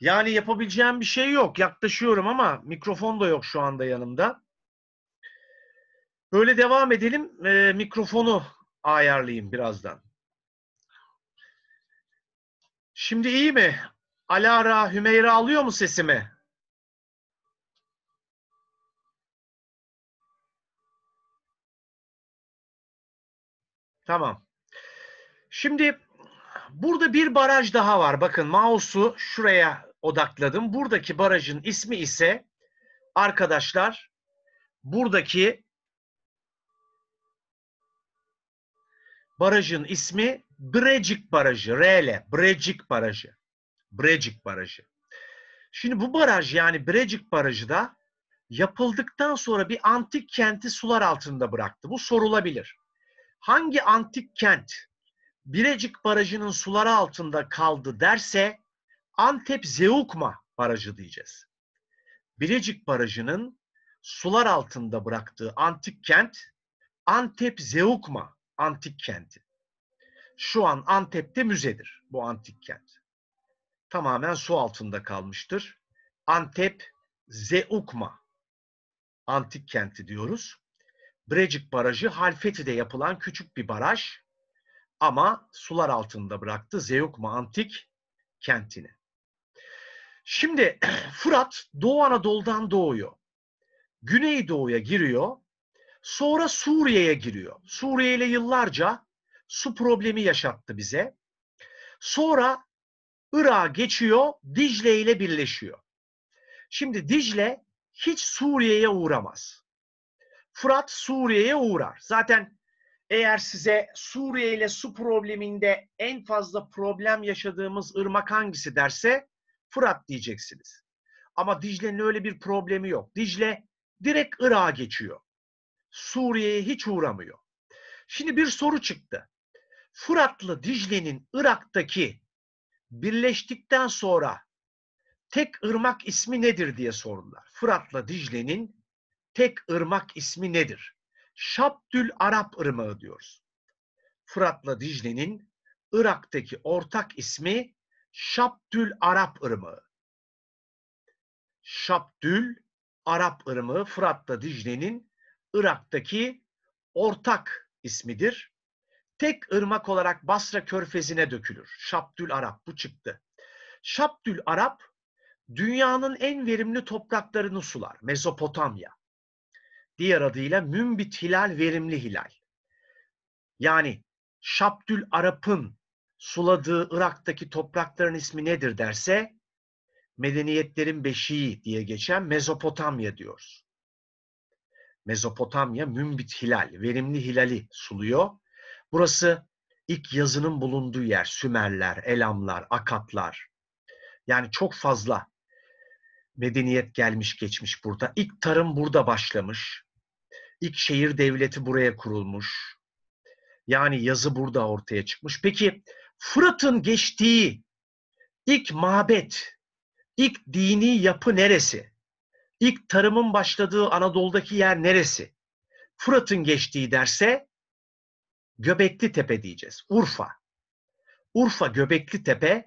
Yani yapabileceğim bir şey yok. Yaklaşıyorum ama mikrofon da yok şu anda yanımda. Böyle devam edelim. E, mikrofonu ayarlayayım birazdan. Şimdi iyi mi? Alara, Hümeyra alıyor mu sesimi? Tamam. Şimdi burada bir baraj daha var. Bakın mouse'u şuraya odakladım. Buradaki barajın ismi ise arkadaşlar buradaki Barajın ismi Brecik Barajı. R ile Brecik Barajı. Brecik Barajı. Şimdi bu baraj yani Brecik Barajı da yapıldıktan sonra bir antik kenti sular altında bıraktı. Bu sorulabilir. Hangi antik kent Birecik Barajı'nın suları altında kaldı derse Antep Zeukma Barajı diyeceğiz. Birecik Barajı'nın sular altında bıraktığı antik kent Antep Zeukma antik kenti. Şu an Antep'te müzedir bu antik kent. Tamamen su altında kalmıştır. Antep Zeugma antik kenti diyoruz. Brecik Barajı Halfeti'de yapılan küçük bir baraj ama sular altında bıraktı Zeugma antik kentini. Şimdi Fırat Doğu Anadolu'dan doğuyor. Güneydoğu'ya giriyor Sonra Suriye'ye giriyor. Suriye ile yıllarca su problemi yaşattı bize. Sonra Irak'a geçiyor, Dicle ile birleşiyor. Şimdi Dicle hiç Suriye'ye uğramaz. Fırat Suriye'ye uğrar. Zaten eğer size Suriye ile su probleminde en fazla problem yaşadığımız ırmak hangisi derse Fırat diyeceksiniz. Ama Dicle'nin öyle bir problemi yok. Dicle direkt Irak'a geçiyor. Suriye'ye hiç uğramıyor. Şimdi bir soru çıktı. Fıratlı Dicle'nin Irak'taki birleştikten sonra tek ırmak ismi nedir diye sordular. Fıratlı Dicle'nin tek ırmak ismi nedir? Şabdül Arap ırmağı diyoruz. Fıratlı Dicle'nin Irak'taki ortak ismi Şabdül Arap ırmağı. Şabdül Arap ırmağı Fıratlı Dicle'nin Irak'taki ortak ismidir. Tek ırmak olarak Basra körfezine dökülür. Şabdül Arap bu çıktı. Şabdül Arap dünyanın en verimli topraklarını sular. Mezopotamya. Diğer adıyla Mümbit Hilal verimli hilal. Yani Şabdül Arap'ın suladığı Irak'taki toprakların ismi nedir derse medeniyetlerin beşiği diye geçen Mezopotamya diyoruz. Mezopotamya Mümbit Hilal, verimli hilali suluyor. Burası ilk yazının bulunduğu yer. Sümerler, Elamlar, Akatlar. Yani çok fazla medeniyet gelmiş geçmiş burada. İlk tarım burada başlamış. İlk şehir devleti buraya kurulmuş. Yani yazı burada ortaya çıkmış. Peki Fırat'ın geçtiği ilk mabet, ilk dini yapı neresi? İlk tarımın başladığı Anadolu'daki yer neresi? Fırat'ın geçtiği derse Göbekli Tepe diyeceğiz. Urfa. Urfa Göbekli Tepe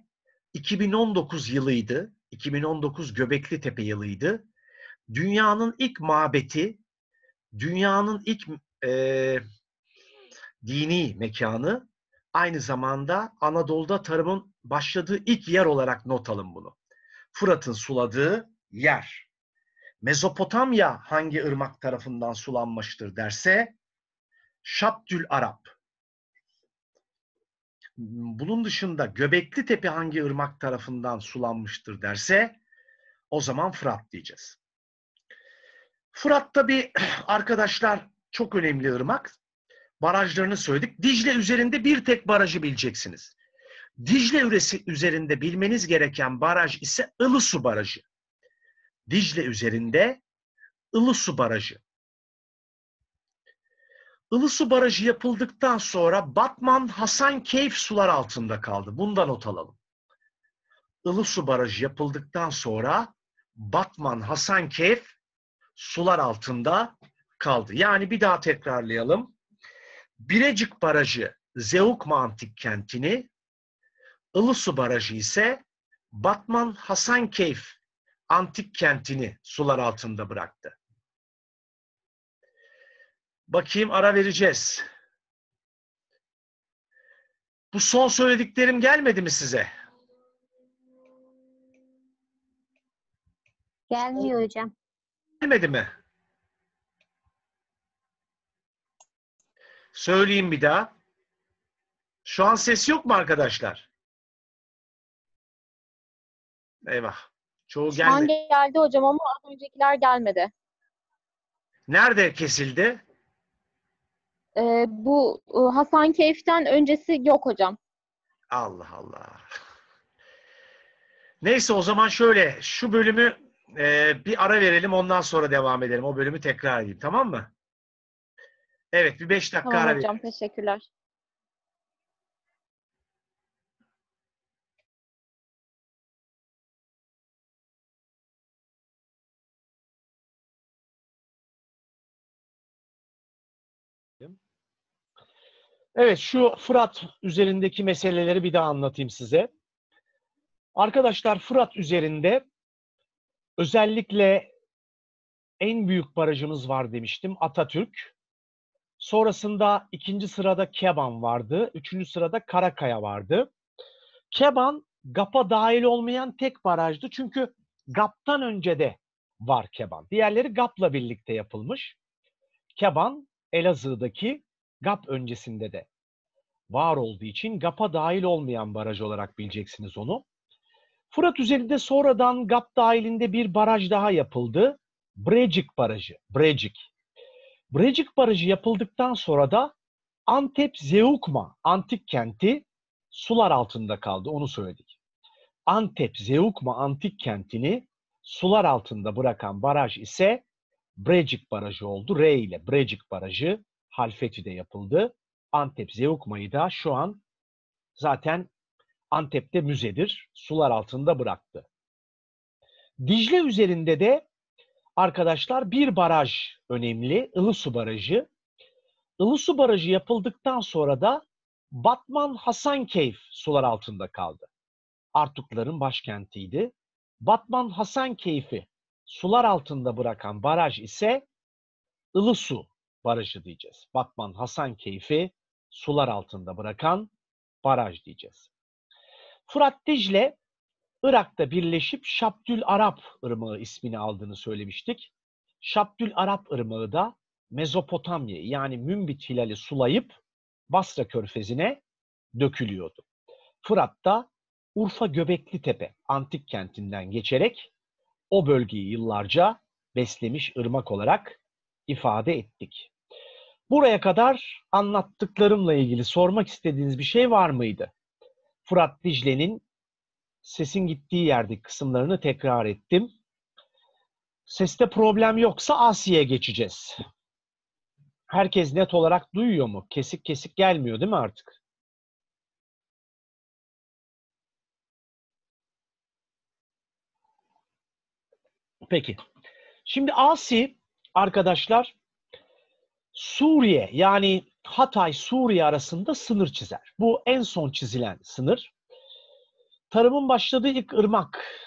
2019 yılıydı. 2019 Göbekli Tepe yılıydı. Dünyanın ilk mabeti, dünyanın ilk e, dini mekanı aynı zamanda Anadolu'da tarımın başladığı ilk yer olarak not alın bunu. Fırat'ın suladığı yer. Mezopotamya hangi ırmak tarafından sulanmıştır derse Şabdül Arap. Bunun dışında Göbekli Tepe hangi ırmak tarafından sulanmıştır derse o zaman Fırat diyeceğiz. Fırat tabi arkadaşlar çok önemli ırmak. Barajlarını söyledik. Dicle üzerinde bir tek barajı bileceksiniz. Dicle üresi üzerinde bilmeniz gereken baraj ise Ilısu Barajı. Dicle üzerinde Ilısu Barajı. Ilısu Barajı yapıldıktan sonra Batman Hasan Keyf sular altında kaldı. Bundan not alalım. Ilısu Barajı yapıldıktan sonra Batman Hasan Keyf sular altında kaldı. Yani bir daha tekrarlayalım. Birecik Barajı Zeugma Antik Kenti'ni, Ilısu Barajı ise Batman Hasan Hasankeyf antik kentini sular altında bıraktı. Bakayım ara vereceğiz. Bu son söylediklerim gelmedi mi size? Gelmiyor hocam. Gelmedi mi? Söyleyeyim bir daha. Şu an ses yok mu arkadaşlar? Eyvah. Çoğu Şu gelmedi. an geldi hocam ama az öncekiler gelmedi. Nerede kesildi? Ee, bu e, Hasan Keyif'ten öncesi yok hocam. Allah Allah. Neyse o zaman şöyle şu bölümü e, bir ara verelim ondan sonra devam edelim. O bölümü tekrar edeyim tamam mı? Evet bir beş dakika tamam, ara hocam, verelim. Tamam hocam teşekkürler. Evet şu Fırat üzerindeki meseleleri bir daha anlatayım size. Arkadaşlar Fırat üzerinde özellikle en büyük barajımız var demiştim Atatürk. Sonrasında ikinci sırada Keban vardı. Üçüncü sırada Karakaya vardı. Keban GAP'a dahil olmayan tek barajdı. Çünkü GAP'tan önce de var Keban. Diğerleri GAP'la birlikte yapılmış. Keban Elazığ'daki GAP öncesinde de var olduğu için GAP'a dahil olmayan baraj olarak bileceksiniz onu. Fırat üzerinde sonradan GAP dahilinde bir baraj daha yapıldı. Brecik Barajı. Brecik. Brecik Barajı yapıldıktan sonra da Antep Zeugma antik kenti sular altında kaldı. Onu söyledik. Antep Zeugma antik kentini sular altında bırakan baraj ise Brecik Barajı oldu. R ile Brecik Barajı Halfeti'de yapıldı. Antep Zevuk da şu an zaten Antep'te müzedir. Sular altında bıraktı. Dicle üzerinde de arkadaşlar bir baraj önemli. Ilısu Barajı. Ilısu Barajı yapıldıktan sonra da Batman Hasankeyf sular altında kaldı. Artukların başkentiydi. Batman Hasankeyf'i sular altında bırakan baraj ise Ilısu barajı diyeceğiz. Batman Hasan Keyfi sular altında bırakan baraj diyeceğiz. Fırat Dicle Irak'ta birleşip Şabdül Arap ırmağı ismini aldığını söylemiştik. Şabdül Arap ırmağı da Mezopotamya yani Mümbit Hilali sulayıp Basra Körfezi'ne dökülüyordu. Fırat da Urfa Göbekli Tepe antik kentinden geçerek o bölgeyi yıllarca beslemiş ırmak olarak ifade ettik. Buraya kadar anlattıklarımla ilgili sormak istediğiniz bir şey var mıydı? Fırat Dicle'nin sesin gittiği yerde kısımlarını tekrar ettim. Seste problem yoksa Asya'ya geçeceğiz. Herkes net olarak duyuyor mu? Kesik kesik gelmiyor değil mi artık? Peki. Şimdi Asi arkadaşlar Suriye yani Hatay Suriye arasında sınır çizer. Bu en son çizilen sınır. Tarımın başladığı ilk ırmak.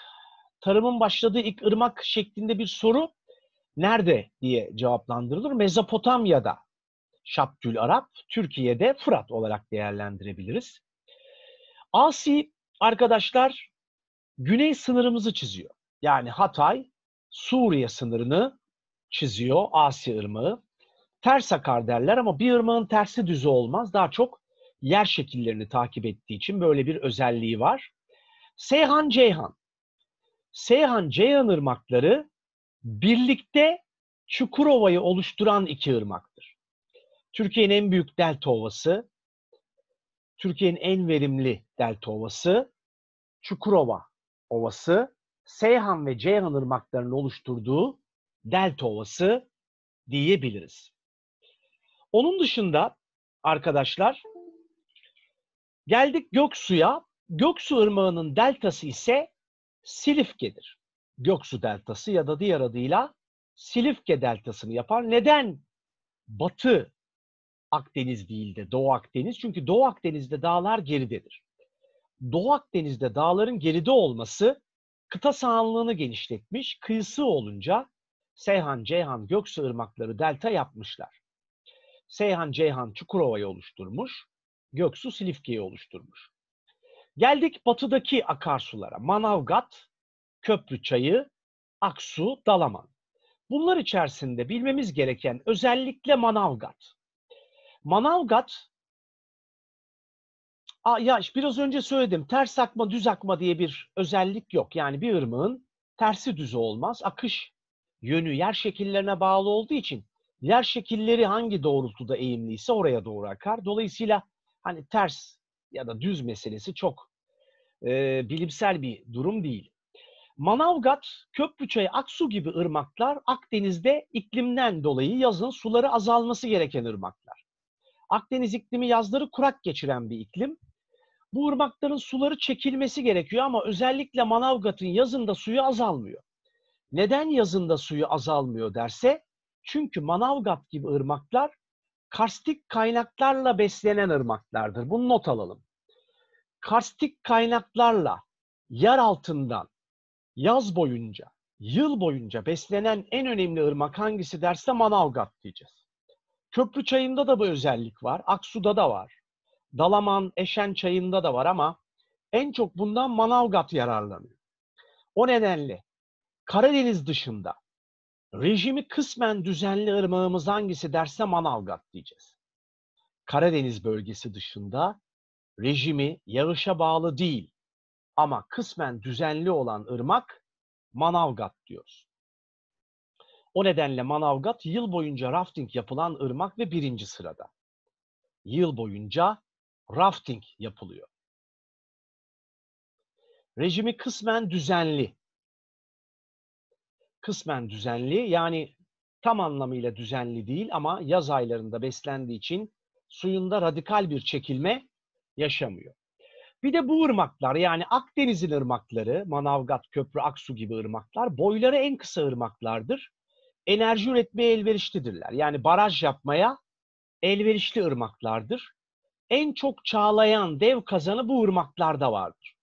Tarımın başladığı ilk ırmak şeklinde bir soru nerede diye cevaplandırılır. Mezopotamya'da Şapgül Arap, Türkiye'de Fırat olarak değerlendirebiliriz. Asi arkadaşlar güney sınırımızı çiziyor. Yani Hatay, Suriye sınırını çiziyor Asi Irmağı ters akar derler ama bir ırmağın tersi düzü olmaz. Daha çok yer şekillerini takip ettiği için böyle bir özelliği var. Seyhan Ceyhan. Seyhan Ceyhan ırmakları birlikte Çukurova'yı oluşturan iki ırmaktır. Türkiye'nin en büyük delta ovası, Türkiye'nin en verimli delta ovası, Çukurova ovası, Seyhan ve Ceyhan ırmaklarının oluşturduğu delta ovası diyebiliriz. Onun dışında arkadaşlar geldik Göksu'ya. Göksu ırmağının deltası ise Silifke'dir. Göksu deltası ya da diğer adıyla Silifke deltasını yapar. Neden Batı Akdeniz değil de Doğu Akdeniz? Çünkü Doğu Akdeniz'de dağlar geridedir. Doğu Akdeniz'de dağların geride olması kıta sahanlığını genişletmiş, kıyısı olunca Seyhan, Ceyhan, Göksu ırmakları delta yapmışlar. Seyhan Ceyhan Çukurova'yı oluşturmuş. Göksu Silifke'yi oluşturmuş. Geldik batıdaki akarsulara. Manavgat, Köprüçayı, Aksu, Dalaman. Bunlar içerisinde bilmemiz gereken özellikle Manavgat. Manavgat ya biraz önce söyledim ters akma düz akma diye bir özellik yok. Yani bir ırmağın tersi düz olmaz. Akış yönü yer şekillerine bağlı olduğu için yer şekilleri hangi doğrultuda eğimliyse oraya doğru akar. Dolayısıyla hani ters ya da düz meselesi çok e, bilimsel bir durum değil. Manavgat, Köprüçay, Aksu gibi ırmaklar Akdeniz'de iklimden dolayı yazın suları azalması gereken ırmaklar. Akdeniz iklimi yazları kurak geçiren bir iklim. Bu ırmakların suları çekilmesi gerekiyor ama özellikle Manavgat'ın yazında suyu azalmıyor. Neden yazında suyu azalmıyor derse çünkü Manavgat gibi ırmaklar karstik kaynaklarla beslenen ırmaklardır. Bunu not alalım. Karstik kaynaklarla yer altından yaz boyunca, yıl boyunca beslenen en önemli ırmak hangisi derse Manavgat diyeceğiz. Köprü çayında da bu özellik var. Aksu'da da var. Dalaman, Eşen çayında da var ama en çok bundan Manavgat yararlanıyor. O nedenle Karadeniz dışında Rejimi kısmen düzenli ırmağımız hangisi derse Manavgat diyeceğiz. Karadeniz bölgesi dışında rejimi yağışa bağlı değil ama kısmen düzenli olan ırmak Manavgat diyoruz. O nedenle Manavgat yıl boyunca rafting yapılan ırmak ve birinci sırada. Yıl boyunca rafting yapılıyor. Rejimi kısmen düzenli kısmen düzenli yani tam anlamıyla düzenli değil ama yaz aylarında beslendiği için suyunda radikal bir çekilme yaşamıyor. Bir de bu ırmaklar yani Akdeniz'in ırmakları, Manavgat, Köprü, Aksu gibi ırmaklar boyları en kısa ırmaklardır. Enerji üretmeye elverişlidirler. Yani baraj yapmaya elverişli ırmaklardır. En çok çağlayan dev kazanı bu ırmaklarda vardır.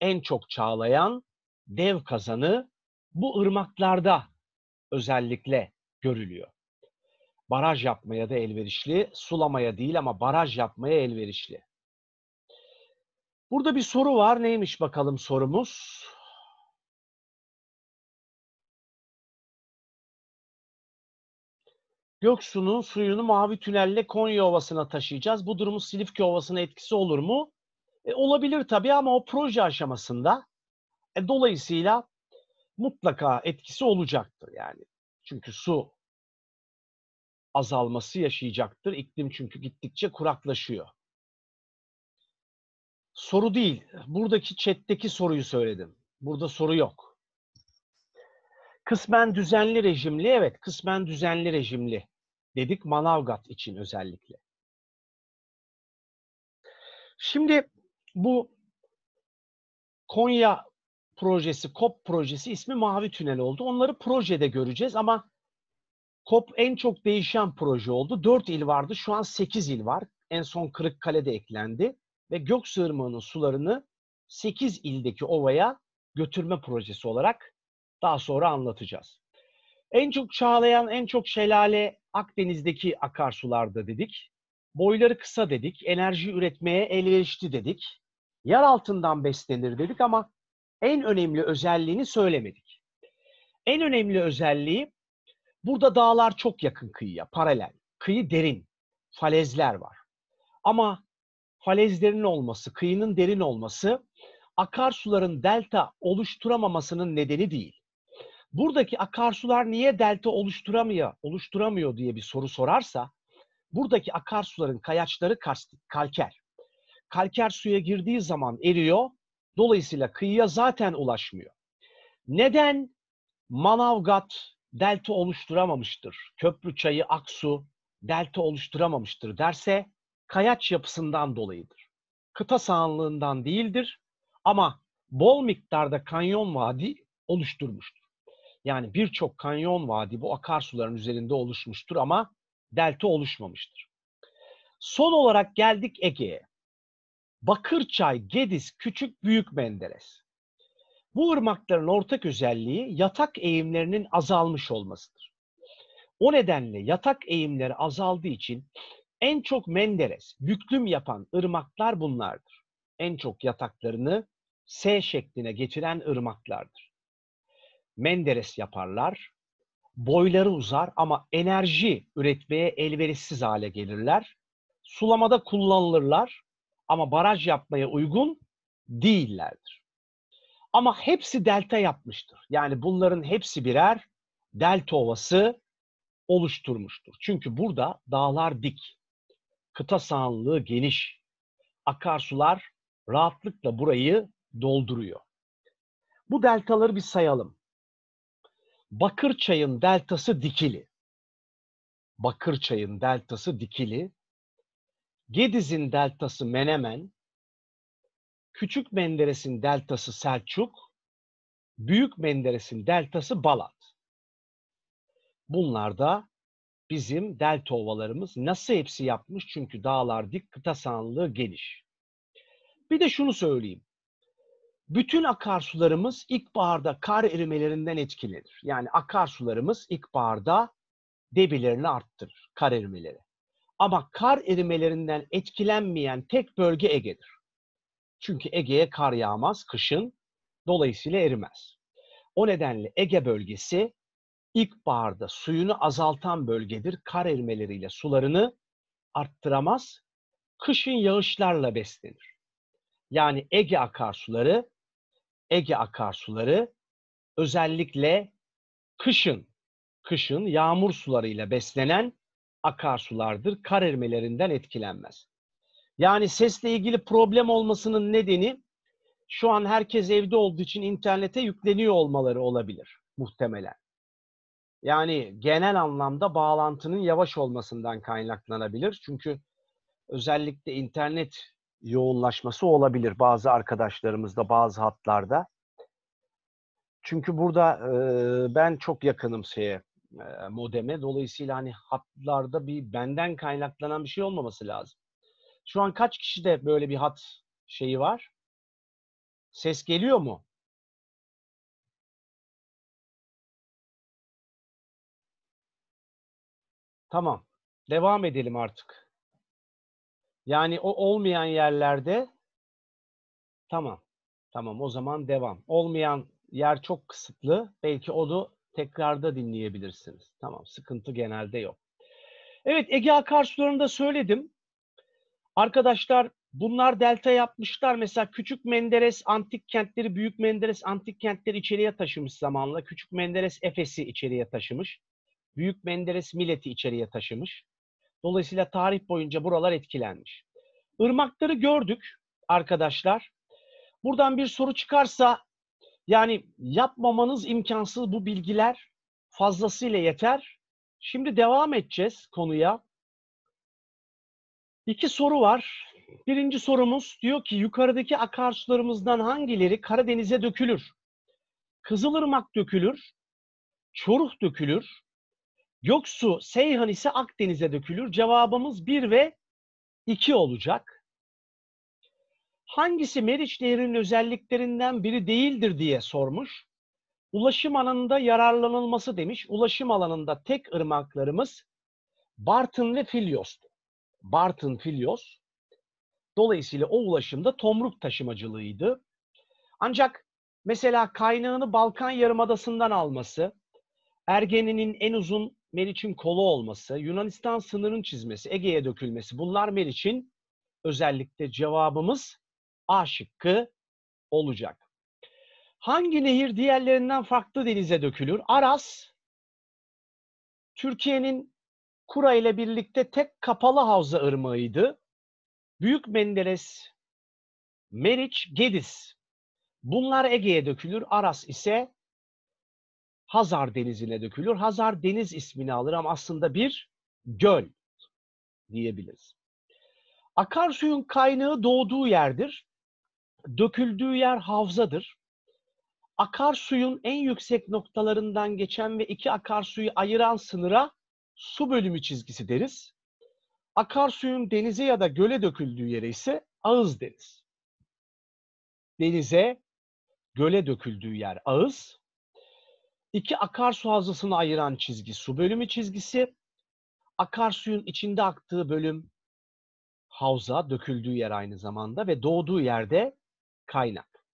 En çok çağlayan dev kazanı bu ırmaklarda özellikle görülüyor. Baraj yapmaya da elverişli, sulamaya değil ama baraj yapmaya elverişli. Burada bir soru var. Neymiş bakalım sorumuz? Göksu'nun suyunu Mavi Tünel'le Konya Ovası'na taşıyacağız. Bu durumun Silifke Ovası'na etkisi olur mu? E, olabilir tabii ama o proje aşamasında. E, dolayısıyla mutlaka etkisi olacaktır yani. Çünkü su azalması yaşayacaktır. İklim çünkü gittikçe kuraklaşıyor. Soru değil. Buradaki chatteki soruyu söyledim. Burada soru yok. Kısmen düzenli rejimli, evet kısmen düzenli rejimli dedik Manavgat için özellikle. Şimdi bu Konya projesi, COP projesi ismi Mavi Tünel oldu. Onları projede göreceğiz ama COP en çok değişen proje oldu. 4 il vardı, şu an 8 il var. En son de eklendi ve gök sığırmağının sularını 8 ildeki ovaya götürme projesi olarak daha sonra anlatacağız. En çok çağlayan, en çok şelale Akdeniz'deki akarsularda dedik. Boyları kısa dedik, enerji üretmeye elverişli dedik. Yer altından beslenir dedik ama en önemli özelliğini söylemedik. En önemli özelliği burada dağlar çok yakın kıyıya, paralel. Kıyı derin, falezler var. Ama falezlerin olması, kıyının derin olması akarsuların delta oluşturamamasının nedeni değil. Buradaki akarsular niye delta oluşturamıyor, oluşturamıyor diye bir soru sorarsa, buradaki akarsuların kayaçları kalker. Kalker suya girdiği zaman eriyor, Dolayısıyla kıyıya zaten ulaşmıyor. Neden Manavgat delta oluşturamamıştır? Köprü çayı, Aksu delta oluşturamamıştır derse kayaç yapısından dolayıdır. Kıta sahanlığından değildir ama bol miktarda kanyon vadi oluşturmuştur. Yani birçok kanyon vadi bu akarsuların üzerinde oluşmuştur ama delta oluşmamıştır. Son olarak geldik Ege'ye. Bakırçay, Gediz, Küçük, Büyük Menderes. Bu ırmakların ortak özelliği yatak eğimlerinin azalmış olmasıdır. O nedenle yatak eğimleri azaldığı için en çok Menderes, büklüm yapan ırmaklar bunlardır. En çok yataklarını S şekline getiren ırmaklardır. Menderes yaparlar, boyları uzar ama enerji üretmeye elverişsiz hale gelirler. Sulamada kullanılırlar ama baraj yapmaya uygun değillerdir. Ama hepsi delta yapmıştır. Yani bunların hepsi birer delta ovası oluşturmuştur. Çünkü burada dağlar dik, kıta sahanlığı geniş, akarsular rahatlıkla burayı dolduruyor. Bu deltaları bir sayalım. Bakırçay'ın deltası dikili. Bakırçay'ın deltası dikili. Gediz'in deltası Menemen, Küçük Menderes'in deltası Selçuk, Büyük Menderes'in deltası Balat. Bunlar da bizim delta ovalarımız. Nasıl hepsi yapmış? Çünkü dağlar dik, kıta sahanlığı geniş. Bir de şunu söyleyeyim. Bütün akarsularımız ilkbaharda kar erimelerinden etkilenir. Yani akarsularımız ilkbaharda debilerini arttırır, kar erimeleri. Ama kar erimelerinden etkilenmeyen tek bölge Ege'dir. Çünkü Ege'ye kar yağmaz kışın, dolayısıyla erimez. O nedenle Ege bölgesi ilkbaharda suyunu azaltan bölgedir. Kar erimeleriyle sularını arttıramaz, kışın yağışlarla beslenir. Yani Ege akarsuları, Ege akarsuları özellikle kışın, kışın yağmur sularıyla beslenen akarsulardır. Kar erimelerinden etkilenmez. Yani sesle ilgili problem olmasının nedeni şu an herkes evde olduğu için internete yükleniyor olmaları olabilir muhtemelen. Yani genel anlamda bağlantının yavaş olmasından kaynaklanabilir. Çünkü özellikle internet yoğunlaşması olabilir bazı arkadaşlarımızda, bazı hatlarda. Çünkü burada e, ben çok yakınım şeye, modeme. Dolayısıyla hani hatlarda bir benden kaynaklanan bir şey olmaması lazım. Şu an kaç kişide böyle bir hat şeyi var? Ses geliyor mu? Tamam. Devam edelim artık. Yani o olmayan yerlerde tamam. Tamam o zaman devam. Olmayan yer çok kısıtlı. Belki onu tekrarda dinleyebilirsiniz. Tamam sıkıntı genelde yok. Evet Ege akarsularını da söyledim. Arkadaşlar bunlar delta yapmışlar. Mesela Küçük Menderes antik kentleri, Büyük Menderes antik kentleri içeriye taşımış zamanla. Küçük Menderes Efes'i içeriye taşımış. Büyük Menderes Milet'i içeriye taşımış. Dolayısıyla tarih boyunca buralar etkilenmiş. Irmakları gördük arkadaşlar. Buradan bir soru çıkarsa yani yapmamanız imkansız bu bilgiler fazlasıyla yeter. Şimdi devam edeceğiz konuya. İki soru var. Birinci sorumuz diyor ki yukarıdaki akarsularımızdan hangileri Karadeniz'e dökülür? Kızılırmak dökülür, Çoruh dökülür, Göksu, Seyhan ise Akdeniz'e dökülür. Cevabımız 1 ve 2 olacak hangisi Meriç Nehri'nin özelliklerinden biri değildir diye sormuş. Ulaşım alanında yararlanılması demiş. Ulaşım alanında tek ırmaklarımız Bartın ve Filyos'tu. Bartın, Filyos. Dolayısıyla o ulaşımda tomruk taşımacılığıydı. Ancak mesela kaynağını Balkan Yarımadası'ndan alması, Ergen'inin en uzun Meriç'in kolu olması, Yunanistan sınırının çizmesi, Ege'ye dökülmesi bunlar Meriç'in özellikle cevabımız A şıkkı olacak. Hangi nehir diğerlerinden farklı denize dökülür? Aras, Türkiye'nin Kura ile birlikte tek kapalı havza ırmağıydı. Büyük Menderes, Meriç, Gediz. Bunlar Ege'ye dökülür. Aras ise Hazar Denizi'ne dökülür. Hazar Deniz ismini alır ama aslında bir göl diyebiliriz. Akarsuyun kaynağı doğduğu yerdir. Döküldüğü yer havzadır. Akarsuyun en yüksek noktalarından geçen ve iki akarsuyu ayıran sınıra su bölümü çizgisi deriz. Akarsuyun denize ya da göle döküldüğü yere ise ağız deriz. Denize, göle döküldüğü yer ağız. İki akarsu havzasını ayıran çizgi su bölümü çizgisi. Akarsuyun içinde aktığı bölüm havza, döküldüğü yer aynı zamanda ve doğduğu yerde kaynak.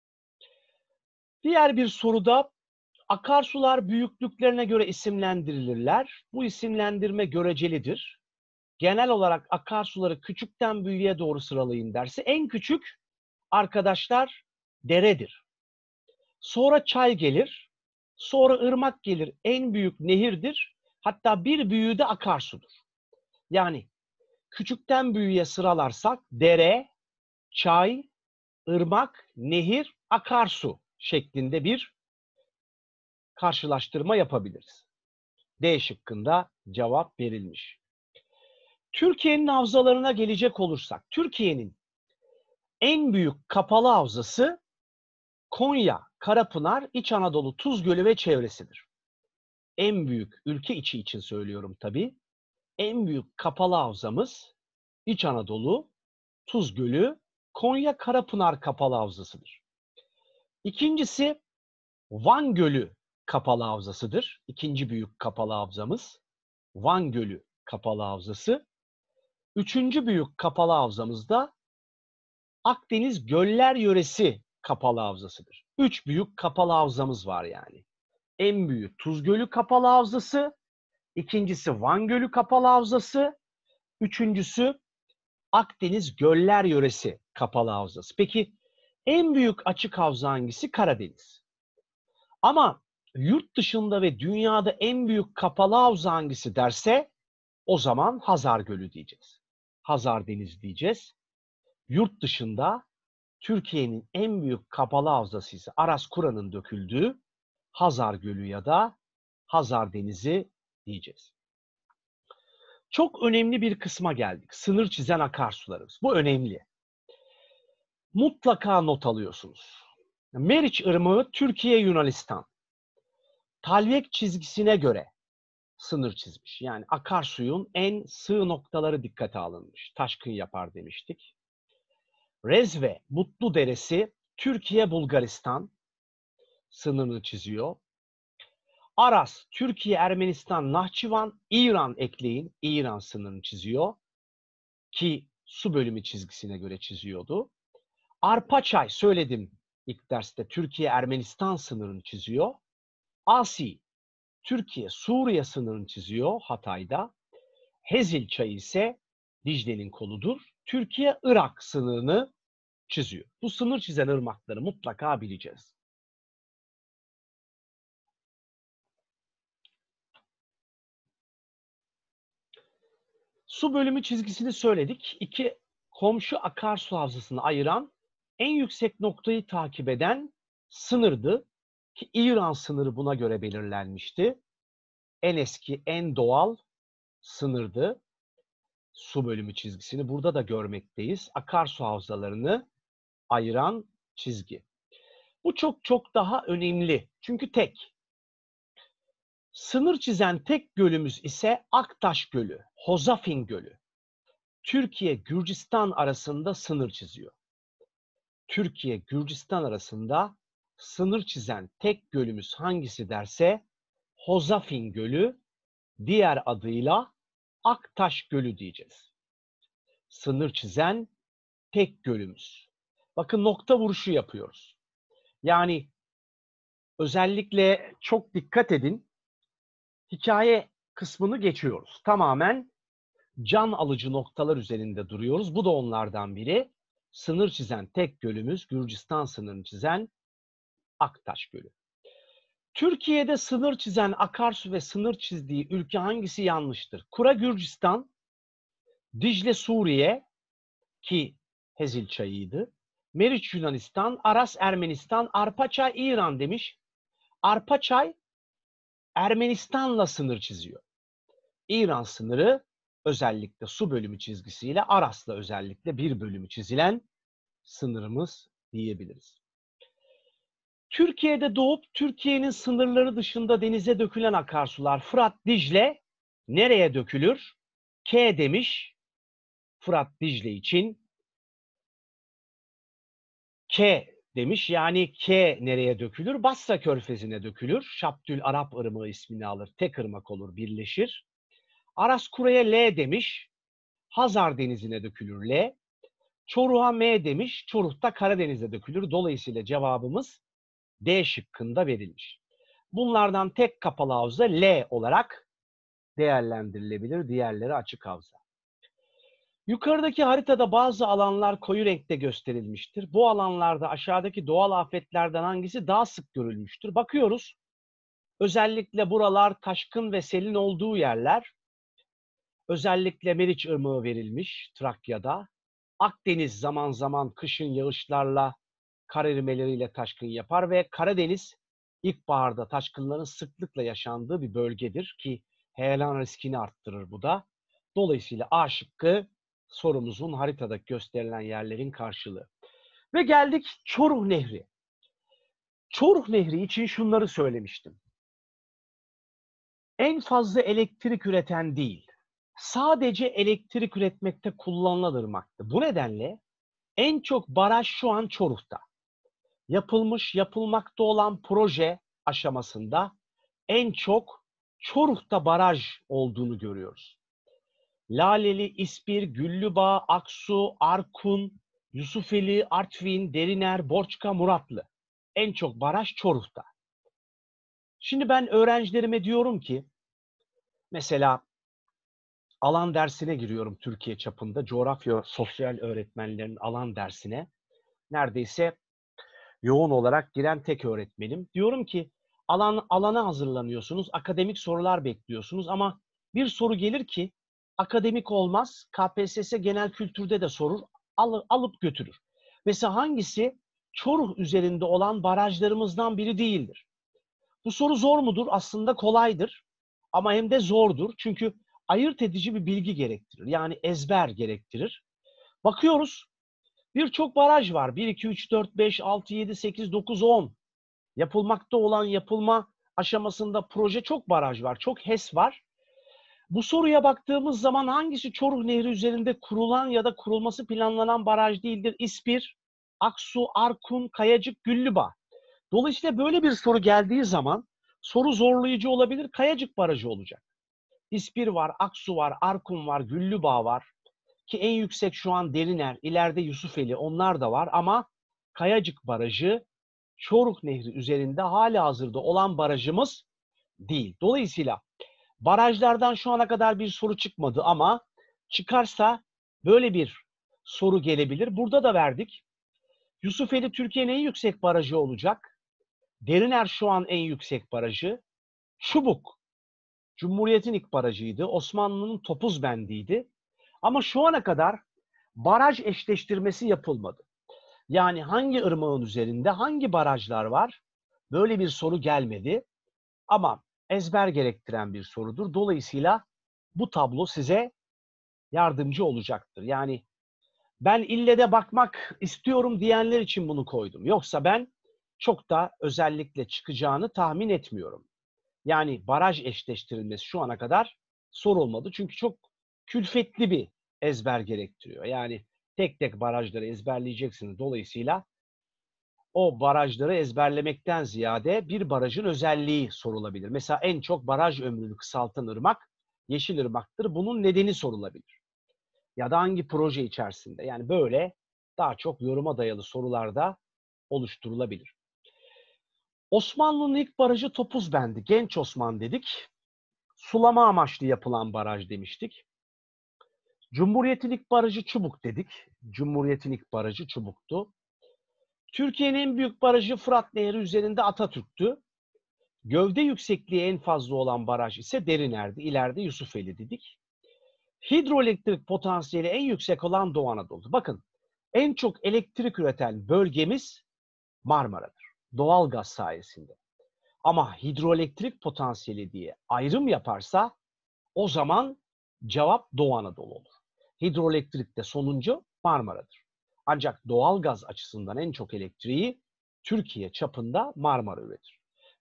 Diğer bir soruda akarsular büyüklüklerine göre isimlendirilirler. Bu isimlendirme görecelidir. Genel olarak akarsuları küçükten büyüğe doğru sıralayın derse en küçük arkadaşlar deredir. Sonra çay gelir, sonra ırmak gelir. En büyük nehirdir. Hatta bir büyüğü de akarsudur. Yani küçükten büyüğe sıralarsak dere, çay, ırmak, nehir, akarsu şeklinde bir karşılaştırma yapabiliriz. D şıkkında cevap verilmiş. Türkiye'nin havzalarına gelecek olursak, Türkiye'nin en büyük kapalı havzası Konya, Karapınar, İç Anadolu, Tuz Gölü ve çevresidir. En büyük ülke içi için söylüyorum tabii. En büyük kapalı havzamız İç Anadolu, Tuz Gölü. Konya Karapınar Kapalı Havzası'dır. İkincisi Van Gölü Kapalı Havzası'dır. İkinci büyük kapalı havzamız Van Gölü Kapalı Havzası. Üçüncü büyük kapalı havzamız da Akdeniz Göller Yöresi Kapalı Havzası'dır. Üç büyük kapalı havzamız var yani. En büyük Tuz Gölü Kapalı Havzası, ikincisi Van Gölü Kapalı Havzası, üçüncüsü Akdeniz Göller Yöresi kapalı havzası. Peki en büyük açık havza hangisi? Karadeniz. Ama yurt dışında ve dünyada en büyük kapalı havza hangisi derse o zaman Hazar Gölü diyeceğiz. Hazar Denizi diyeceğiz. Yurt dışında Türkiye'nin en büyük kapalı havzası ise Aras Kura'nın döküldüğü Hazar Gölü ya da Hazar Denizi diyeceğiz. Çok önemli bir kısma geldik. Sınır çizen akarsularımız. Bu önemli mutlaka not alıyorsunuz. Meriç ırmağı Türkiye Yunanistan. Talvek çizgisine göre sınır çizmiş. Yani akarsuyun en sığ noktaları dikkate alınmış. Taşkın yapar demiştik. Rezve Mutlu Deresi Türkiye Bulgaristan sınırını çiziyor. Aras Türkiye Ermenistan Nahçıvan İran ekleyin İran sınırını çiziyor ki su bölümü çizgisine göre çiziyordu. Arpaçay söyledim ilk derste Türkiye-Ermenistan sınırını çiziyor. Asi Türkiye-Suriye sınırını çiziyor Hatay'da. Hezil çayı ise Dicle'nin koludur. Türkiye-Irak sınırını çiziyor. Bu sınır çizen ırmakları mutlaka bileceğiz. Su bölümü çizgisini söyledik. İki komşu akarsu havzasını ayıran en yüksek noktayı takip eden sınırdı ki İran sınırı buna göre belirlenmişti. En eski, en doğal sınırdı. Su bölümü çizgisini burada da görmekteyiz. Akarsu havzalarını ayıran çizgi. Bu çok çok daha önemli. Çünkü tek. Sınır çizen tek gölümüz ise Aktaş Gölü, Hozafin Gölü. Türkiye-Gürcistan arasında sınır çiziyor. Türkiye Gürcistan arasında sınır çizen tek gölümüz hangisi derse Hozafin Gölü diğer adıyla Aktaş Gölü diyeceğiz. Sınır çizen tek gölümüz. Bakın nokta vuruşu yapıyoruz. Yani özellikle çok dikkat edin. Hikaye kısmını geçiyoruz. Tamamen can alıcı noktalar üzerinde duruyoruz. Bu da onlardan biri sınır çizen tek gölümüz Gürcistan sınırını çizen Aktaş Gölü. Türkiye'de sınır çizen akarsu ve sınır çizdiği ülke hangisi yanlıştır? Kura Gürcistan, Dicle Suriye ki Hezil çayıydı. Meriç Yunanistan, Aras Ermenistan, Arpaçay İran demiş. Arpaçay Ermenistan'la sınır çiziyor. İran sınırı özellikle su bölümü çizgisiyle Aras'la özellikle bir bölümü çizilen sınırımız diyebiliriz. Türkiye'de doğup Türkiye'nin sınırları dışında denize dökülen akarsular Fırat Dicle nereye dökülür? K demiş Fırat Dicle için. K demiş yani K nereye dökülür? Basra Körfezi'ne dökülür. Şabdül Arap ırmağı ismini alır. Tek ırmak olur, birleşir. Aras Kura'ya L demiş. Hazar Denizi'ne dökülür L. Çoruh'a M demiş. Çoruh'ta Karadeniz'e dökülür. Dolayısıyla cevabımız D şıkkında verilmiş. Bunlardan tek kapalı havza L olarak değerlendirilebilir. Diğerleri açık havza. Yukarıdaki haritada bazı alanlar koyu renkte gösterilmiştir. Bu alanlarda aşağıdaki doğal afetlerden hangisi daha sık görülmüştür? Bakıyoruz. Özellikle buralar taşkın ve selin olduğu yerler. Özellikle Meriç ırmağı verilmiş Trakya'da. Akdeniz zaman zaman kışın yağışlarla kar erimeleriyle taşkın yapar ve Karadeniz ilkbaharda taşkınların sıklıkla yaşandığı bir bölgedir ki heyelan riskini arttırır bu da. Dolayısıyla A şıkkı sorumuzun haritada gösterilen yerlerin karşılığı. Ve geldik Çoruh Nehri. Çoruh Nehri için şunları söylemiştim. En fazla elektrik üreten değil, sadece elektrik üretmekte kullanılan ırmaktı. Bu nedenle en çok baraj şu an Çoruk'ta. Yapılmış, yapılmakta olan proje aşamasında en çok Çoruk'ta baraj olduğunu görüyoruz. Laleli, İspir, Güllübağ, Aksu, Arkun, Yusufeli, Artvin, Deriner, Borçka, Muratlı. En çok baraj Çoruk'ta. Şimdi ben öğrencilerime diyorum ki mesela alan dersine giriyorum Türkiye çapında. Coğrafya sosyal öğretmenlerin alan dersine neredeyse yoğun olarak giren tek öğretmenim. Diyorum ki alan alana hazırlanıyorsunuz, akademik sorular bekliyorsunuz ama bir soru gelir ki akademik olmaz, KPSS genel kültürde de sorur, al, alıp götürür. Mesela hangisi Çoruh üzerinde olan barajlarımızdan biri değildir? Bu soru zor mudur? Aslında kolaydır ama hem de zordur. Çünkü ayırt edici bir bilgi gerektirir. Yani ezber gerektirir. Bakıyoruz birçok baraj var. 1, 2, 3, 4, 5, 6, 7, 8, 9, 10. Yapılmakta olan yapılma aşamasında proje çok baraj var. Çok HES var. Bu soruya baktığımız zaman hangisi Çoruh Nehri üzerinde kurulan ya da kurulması planlanan baraj değildir? İspir, Aksu, Arkun, Kayacık, Güllüba. Dolayısıyla böyle bir soru geldiği zaman soru zorlayıcı olabilir, Kayacık Barajı olacak. İspir var, Aksu var, Arkum var, Güllübağ var. Ki en yüksek şu an Deriner, ileride Yusufeli onlar da var ama Kayacık Barajı Çoruk Nehri üzerinde hala hazırda olan barajımız değil. Dolayısıyla barajlardan şu ana kadar bir soru çıkmadı ama çıkarsa böyle bir soru gelebilir. Burada da verdik. Yusufeli Türkiye'nin en yüksek barajı olacak. Deriner şu an en yüksek barajı. Çubuk Cumhuriyet'in ilk barajıydı. Osmanlı'nın topuz bendiydi. Ama şu ana kadar baraj eşleştirmesi yapılmadı. Yani hangi ırmağın üzerinde hangi barajlar var? Böyle bir soru gelmedi. Ama ezber gerektiren bir sorudur. Dolayısıyla bu tablo size yardımcı olacaktır. Yani ben ille de bakmak istiyorum diyenler için bunu koydum. Yoksa ben çok da özellikle çıkacağını tahmin etmiyorum yani baraj eşleştirilmesi şu ana kadar sorulmadı. Çünkü çok külfetli bir ezber gerektiriyor. Yani tek tek barajları ezberleyeceksiniz. Dolayısıyla o barajları ezberlemekten ziyade bir barajın özelliği sorulabilir. Mesela en çok baraj ömrünü kısaltan ırmak yeşil ırmaktır. Bunun nedeni sorulabilir. Ya da hangi proje içerisinde? Yani böyle daha çok yoruma dayalı sorularda oluşturulabilir. Osmanlı'nın ilk barajı Topuz Bendi. Genç Osman dedik. Sulama amaçlı yapılan baraj demiştik. Cumhuriyet'in ilk barajı Çubuk dedik. Cumhuriyet'in ilk barajı Çubuk'tu. Türkiye'nin en büyük barajı Fırat Nehri üzerinde Atatürk'tü. Gövde yüksekliği en fazla olan baraj ise Deriner'di. İleride Yusufeli dedik. Hidroelektrik potansiyeli en yüksek olan Doğu Anadolu. Bakın en çok elektrik üreten bölgemiz Marmara'dır doğal gaz sayesinde. Ama hidroelektrik potansiyeli diye ayrım yaparsa o zaman cevap Doğu Anadolu olur. Hidroelektrikte sonuncu Marmara'dır. Ancak doğal gaz açısından en çok elektriği Türkiye çapında Marmara üretir.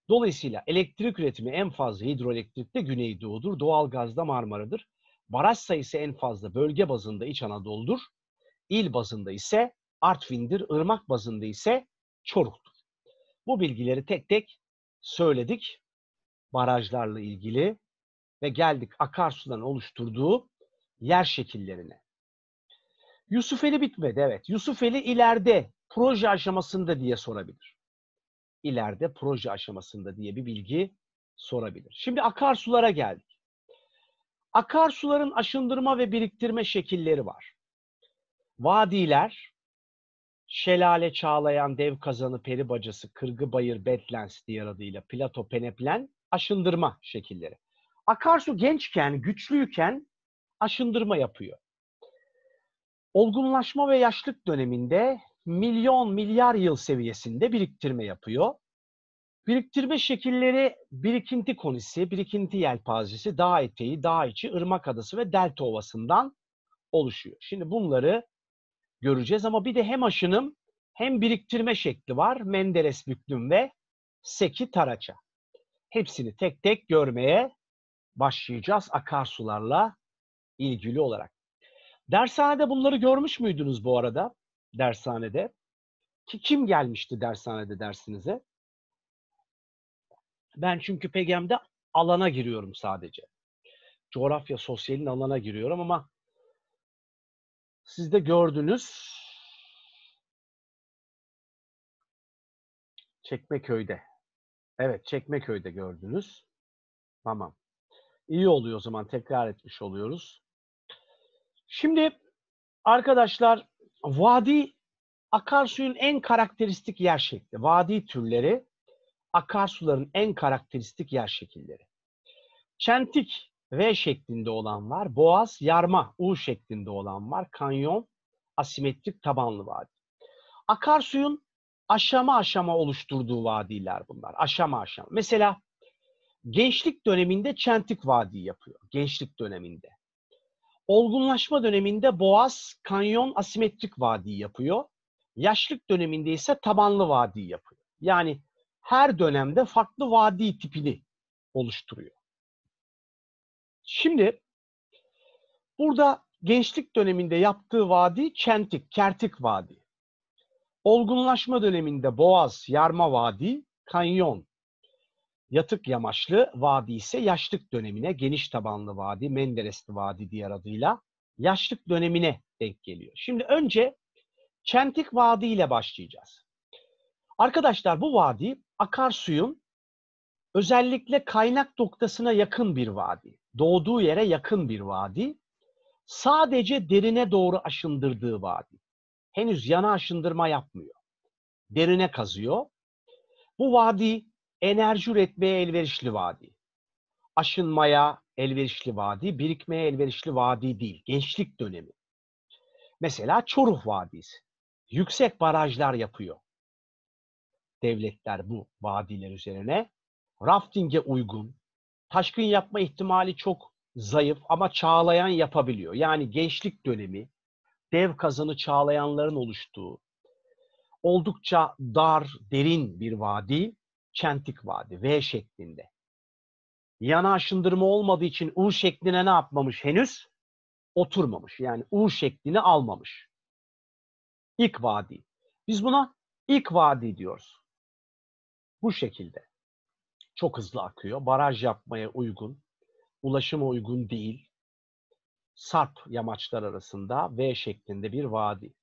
Dolayısıyla elektrik üretimi en fazla hidroelektrikte Güneydoğu'dur, doğal gazda Marmara'dır. Baraj sayısı en fazla bölge bazında İç Anadolu'dur. İl bazında ise Artvin'dir, ırmak bazında ise Çoruk'tur. Bu bilgileri tek tek söyledik barajlarla ilgili ve geldik akarsuların oluşturduğu yer şekillerine. Yusufeli bitmedi evet. Yusufeli ileride proje aşamasında diye sorabilir. İleride proje aşamasında diye bir bilgi sorabilir. Şimdi akarsulara geldik. Akarsuların aşındırma ve biriktirme şekilleri var. Vadiler, Şelale Çağlayan, Dev Kazanı, Peri Bacası, Kırgı Bayır, Betlens diğer adıyla Plato, Peneplen aşındırma şekilleri. Akarsu gençken, güçlüyken aşındırma yapıyor. Olgunlaşma ve yaşlık döneminde milyon, milyar yıl seviyesinde biriktirme yapıyor. Biriktirme şekilleri birikinti konisi, birikinti yelpazesi, dağ eteği, dağ içi, ırmak adası ve delta ovasından oluşuyor. Şimdi bunları göreceğiz. Ama bir de hem aşınım hem biriktirme şekli var. Menderes büklüm ve seki taraça. Hepsini tek tek görmeye başlayacağız akarsularla ilgili olarak. Dershanede bunları görmüş müydünüz bu arada? Dershanede. Ki kim gelmişti dershanede dersinize? Ben çünkü PEGEM'de alana giriyorum sadece. Coğrafya sosyalin alana giriyorum ama siz de gördünüz. Çekmeköy'de. Evet Çekmeköy'de gördünüz. Tamam. İyi oluyor o zaman tekrar etmiş oluyoruz. Şimdi arkadaşlar vadi akarsuyun en karakteristik yer şekli. Vadi türleri akarsuların en karakteristik yer şekilleri. Çentik V şeklinde olan var. Boğaz, yarma, U şeklinde olan var. Kanyon, asimetrik tabanlı vadi. Akarsuyun aşama aşama oluşturduğu vadiler bunlar. Aşama aşama. Mesela gençlik döneminde Çentik Vadi yapıyor. Gençlik döneminde. Olgunlaşma döneminde Boğaz, Kanyon, asimetrik vadi yapıyor. Yaşlık döneminde ise tabanlı vadi yapıyor. Yani her dönemde farklı vadi tipini oluşturuyor. Şimdi burada gençlik döneminde yaptığı vadi Çentik, Kertik Vadi. Olgunlaşma döneminde Boğaz, Yarma Vadi, Kanyon. Yatık yamaçlı vadi ise yaşlık dönemine, geniş tabanlı vadi, Menderesli Vadi diğer adıyla yaşlık dönemine denk geliyor. Şimdi önce Çentik Vadi ile başlayacağız. Arkadaşlar bu vadi akarsuyun özellikle kaynak noktasına yakın bir vadi doğduğu yere yakın bir vadi. Sadece derine doğru aşındırdığı vadi. Henüz yana aşındırma yapmıyor. Derine kazıyor. Bu vadi enerji üretmeye elverişli vadi. Aşınmaya elverişli vadi, birikmeye elverişli vadi değil. Gençlik dönemi. Mesela Çoruh Vadisi. Yüksek barajlar yapıyor. Devletler bu vadiler üzerine. Rafting'e uygun, Taşkın yapma ihtimali çok zayıf ama çağlayan yapabiliyor. Yani gençlik dönemi, dev kazanı çağlayanların oluştuğu, oldukça dar, derin bir vadi, Çentik Vadi, V şeklinde. Yana aşındırma olmadığı için U şekline ne yapmamış henüz? Oturmamış. Yani U şeklini almamış. İlk vadi. Biz buna ilk vadi diyoruz. Bu şekilde çok hızlı akıyor. Baraj yapmaya uygun, ulaşıma uygun değil. Sarp yamaçlar arasında V şeklinde bir vadi.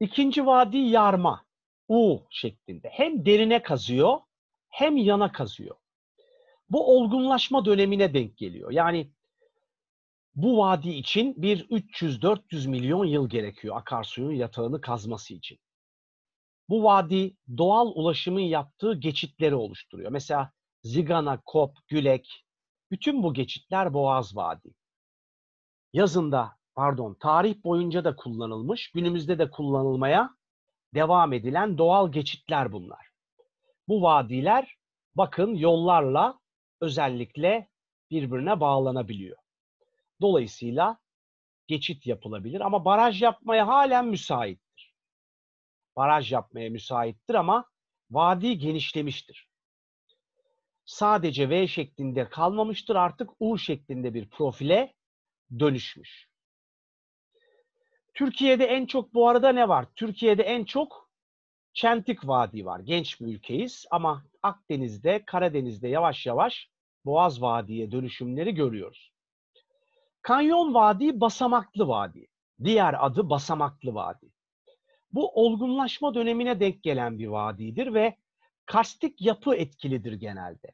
İkinci vadi yarma. U şeklinde. Hem derine kazıyor hem yana kazıyor. Bu olgunlaşma dönemine denk geliyor. Yani bu vadi için bir 300-400 milyon yıl gerekiyor akarsuyun yatağını kazması için bu vadi doğal ulaşımın yaptığı geçitleri oluşturuyor. Mesela Zigana, Kop, Gülek, bütün bu geçitler Boğaz Vadi. Yazında, pardon, tarih boyunca da kullanılmış, günümüzde de kullanılmaya devam edilen doğal geçitler bunlar. Bu vadiler bakın yollarla özellikle birbirine bağlanabiliyor. Dolayısıyla geçit yapılabilir ama baraj yapmaya halen müsait baraj yapmaya müsaittir ama vadi genişlemiştir. Sadece V şeklinde kalmamıştır artık U şeklinde bir profile dönüşmüş. Türkiye'de en çok bu arada ne var? Türkiye'de en çok Çentik Vadi var. Genç bir ülkeyiz ama Akdeniz'de, Karadeniz'de yavaş yavaş Boğaz Vadi'ye dönüşümleri görüyoruz. Kanyon Vadi basamaklı vadi. Diğer adı basamaklı vadi. Bu olgunlaşma dönemine denk gelen bir vadidir ve karstik yapı etkilidir genelde.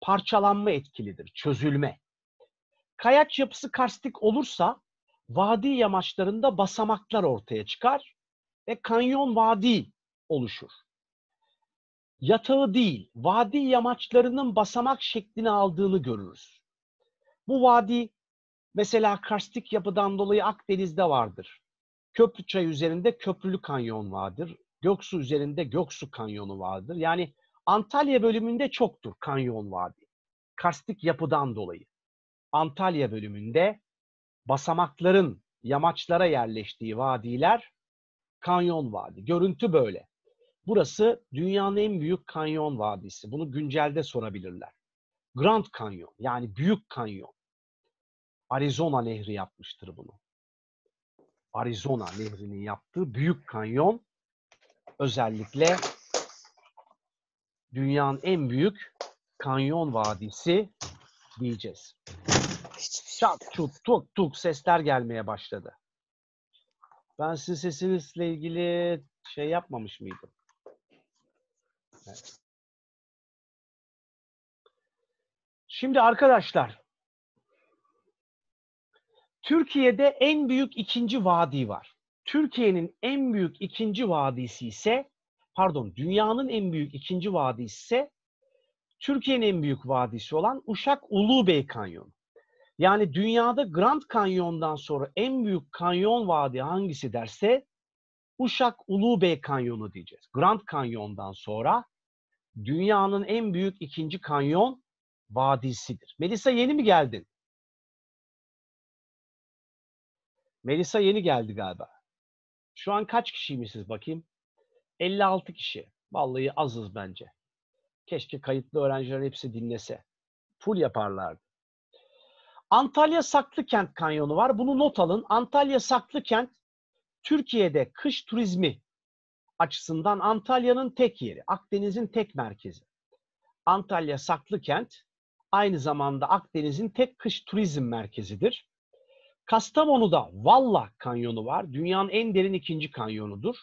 Parçalanma etkilidir, çözülme. Kayaç yapısı karstik olursa vadi yamaçlarında basamaklar ortaya çıkar ve kanyon vadi oluşur. Yatağı değil, vadi yamaçlarının basamak şeklini aldığını görürüz. Bu vadi mesela karstik yapıdan dolayı Akdeniz'de vardır. Köprüçay üzerinde Köprülü Kanyon vardır. Göksu üzerinde Göksu Kanyonu vardır. Yani Antalya bölümünde çoktur kanyon vadi. Karstik yapıdan dolayı. Antalya bölümünde basamakların yamaçlara yerleştiği vadiler kanyon vadi. Görüntü böyle. Burası dünyanın en büyük kanyon vadisi. Bunu güncelde sorabilirler. Grand Kanyon yani Büyük Kanyon. Arizona Nehri yapmıştır bunu. Arizona nehrinin yaptığı büyük kanyon özellikle dünyanın en büyük kanyon vadisi diyeceğiz. Çat şey çut tuk tuk sesler gelmeye başladı. Ben sizin sesinizle ilgili şey yapmamış mıydım? Evet. Şimdi arkadaşlar Türkiye'de en büyük ikinci vadi var. Türkiye'nin en büyük ikinci vadisi ise pardon dünyanın en büyük ikinci vadisi ise Türkiye'nin en büyük vadisi olan Uşak Ulubey Kanyonu. Yani dünyada Grand Kanyon'dan sonra en büyük kanyon vadi hangisi derse Uşak Ulubey Kanyonu diyeceğiz. Grand Kanyon'dan sonra dünyanın en büyük ikinci kanyon vadisidir. Melisa yeni mi geldin? Melisa yeni geldi galiba. Şu an kaç kişiymişiz bakayım? 56 kişi. Vallahi azız bence. Keşke kayıtlı öğrenciler hepsi dinlese. Full yaparlardı. Antalya Saklı Kent Kanyonu var. Bunu not alın. Antalya Saklı Kent Türkiye'de kış turizmi açısından Antalya'nın tek yeri. Akdeniz'in tek merkezi. Antalya Saklı Kent aynı zamanda Akdeniz'in tek kış turizm merkezidir. Kastamonu'da Valla Kanyonu var. Dünyanın en derin ikinci kanyonudur.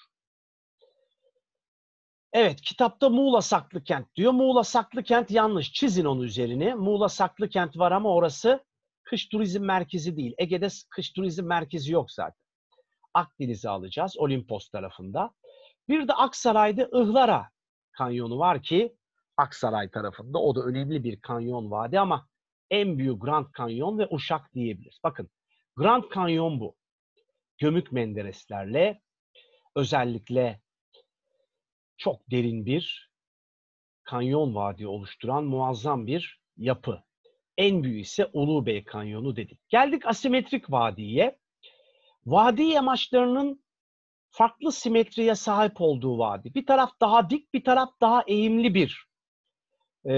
Evet, kitapta Muğla Saklı Kent diyor. Muğla Saklı Kent yanlış. Çizin onu üzerine. Muğla Saklı Kent var ama orası kış turizm merkezi değil. Ege'de kış turizm merkezi yok zaten. Akdeniz'i alacağız Olimpos tarafında. Bir de Aksaray'da Ihlara kanyonu var ki Aksaray tarafında. O da önemli bir kanyon vadi ama en büyük Grand Kanyon ve Uşak diyebiliriz. Bakın Grand Canyon bu. Gömük mendereslerle özellikle çok derin bir kanyon vadi oluşturan muazzam bir yapı. En büyüğü ise Ulubey Kanyonu dedik. Geldik asimetrik vadiye. Vadi yamaçlarının farklı simetriye sahip olduğu vadi. Bir taraf daha dik, bir taraf daha eğimli bir e,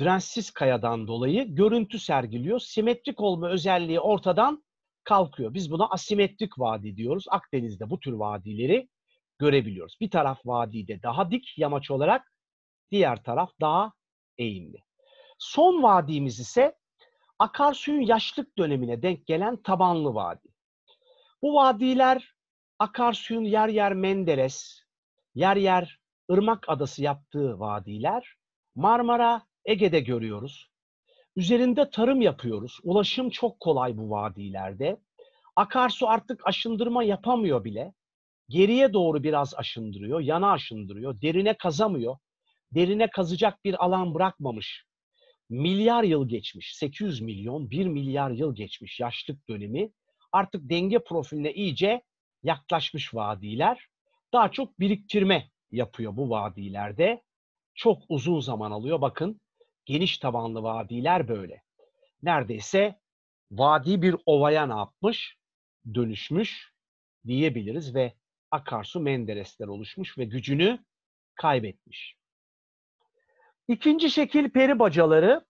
dirençsiz kayadan dolayı görüntü sergiliyor. Simetrik olma özelliği ortadan kalkıyor. Biz buna asimetrik vadi diyoruz. Akdeniz'de bu tür vadileri görebiliyoruz. Bir taraf vadide daha dik yamaç olarak, diğer taraf daha eğimli. Son vadimiz ise akarsuyun yaşlık dönemine denk gelen tabanlı vadi. Bu vadiler akarsuyun yer yer Menderes, yer yer ırmak Adası yaptığı vadiler, Marmara Ege'de görüyoruz. Üzerinde tarım yapıyoruz. Ulaşım çok kolay bu vadilerde. Akarsu artık aşındırma yapamıyor bile. Geriye doğru biraz aşındırıyor, yana aşındırıyor, derine kazamıyor. Derine kazacak bir alan bırakmamış. Milyar yıl geçmiş, 800 milyon, 1 milyar yıl geçmiş yaşlık dönemi. Artık denge profiline iyice yaklaşmış vadiler. Daha çok biriktirme yapıyor bu vadilerde. Çok uzun zaman alıyor. Bakın geniş tabanlı vadiler böyle. Neredeyse vadi bir ovaya ne yapmış? Dönüşmüş diyebiliriz ve akarsu menderesler oluşmuş ve gücünü kaybetmiş. İkinci şekil peri bacaları.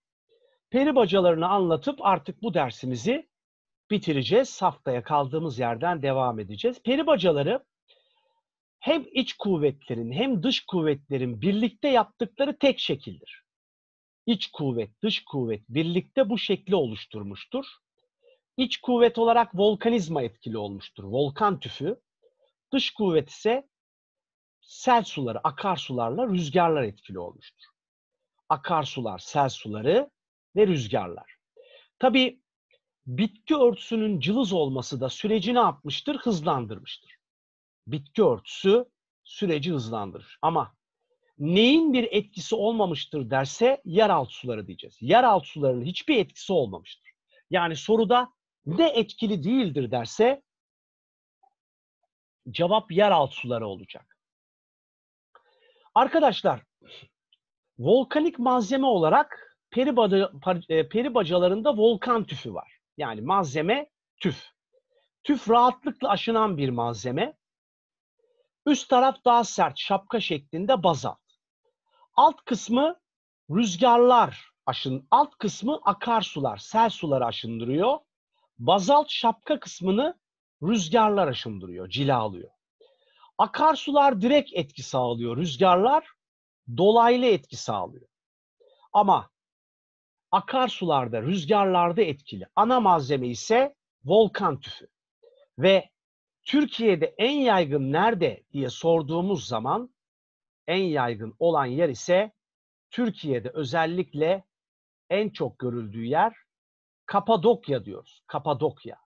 Peri bacalarını anlatıp artık bu dersimizi bitireceğiz. Haftaya kaldığımız yerden devam edeceğiz. Peri bacaları hem iç kuvvetlerin hem dış kuvvetlerin birlikte yaptıkları tek şekildir. İç kuvvet, dış kuvvet birlikte bu şekli oluşturmuştur. İç kuvvet olarak volkanizma etkili olmuştur. Volkan tüfü. Dış kuvvet ise sel suları, akarsularla rüzgarlar etkili olmuştur. Akarsular, sel suları ve rüzgarlar. Tabi bitki örtüsünün cılız olması da süreci ne yapmıştır? Hızlandırmıştır. Bitki örtüsü süreci hızlandırır. Ama neyin bir etkisi olmamıştır derse yeraltı suları diyeceğiz. Yeraltı sularının hiçbir etkisi olmamıştır. Yani soruda ne etkili değildir derse cevap yeraltı suları olacak. Arkadaşlar volkanik malzeme olarak peri, badı, e, peri bacalarında volkan tüfü var. Yani malzeme tüf. Tüf rahatlıkla aşınan bir malzeme. Üst taraf daha sert şapka şeklinde bazalt. Alt kısmı rüzgarlar aşın, alt kısmı akarsular, sel suları aşındırıyor. Bazalt şapka kısmını rüzgarlar aşındırıyor, cila alıyor. Akarsular direkt etki sağlıyor, rüzgarlar dolaylı etki sağlıyor. Ama akarsularda, rüzgarlarda etkili ana malzeme ise volkan tüfü. Ve Türkiye'de en yaygın nerede diye sorduğumuz zaman en yaygın olan yer ise Türkiye'de özellikle en çok görüldüğü yer Kapadokya diyoruz. Kapadokya.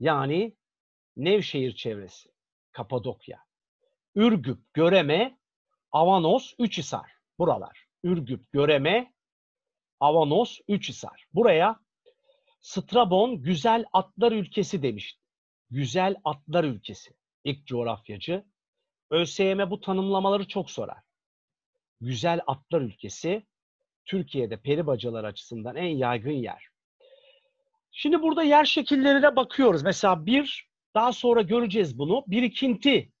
Yani Nevşehir çevresi. Kapadokya. Ürgüp, Göreme, Avanos, Üçhisar. Buralar. Ürgüp, Göreme, Avanos, Üçhisar. Buraya Strabon güzel atlar ülkesi demişti. Güzel atlar ülkesi. İlk coğrafyacı ÖSYM bu tanımlamaları çok sorar. Güzel atlar ülkesi Türkiye'de peri bacalar açısından en yaygın yer. Şimdi burada yer şekillerine bakıyoruz. Mesela bir, daha sonra göreceğiz bunu. Birikinti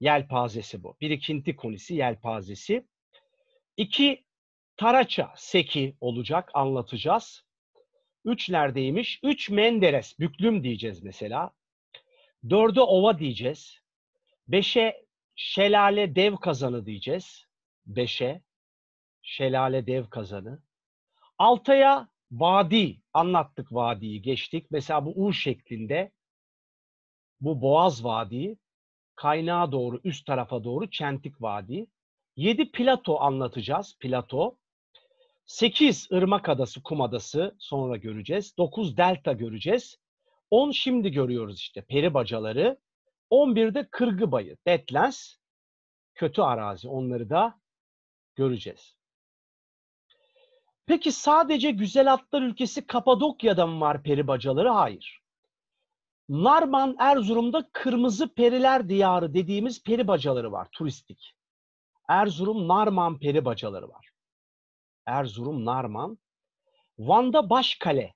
yelpazesi bu. Birikinti konisi yelpazesi. İki, taraça seki olacak anlatacağız. Üç neredeymiş? Üç Menderes, büklüm diyeceğiz mesela. Dörde ova diyeceğiz. Beşe Şelale dev kazanı diyeceğiz. Beşe. Şelale dev kazanı. Altaya vadi. Anlattık vadiyi geçtik. Mesela bu U şeklinde bu Boğaz Vadii, kaynağa doğru, üst tarafa doğru Çentik Vadii. 7 plato anlatacağız, plato. 8 Irmak Adası, Kum Adası sonra göreceğiz. 9 Delta göreceğiz. 10 şimdi görüyoruz işte peri bacaları. 11'de kırgı bayı, Deadlands, kötü arazi. Onları da göreceğiz. Peki sadece güzel atlar ülkesi Kapadokya'da mı var peri bacaları? Hayır. Narman Erzurum'da Kırmızı Periler Diyarı dediğimiz peri bacaları var turistik. Erzurum Narman peri bacaları var. Erzurum Narman. Van'da Başkale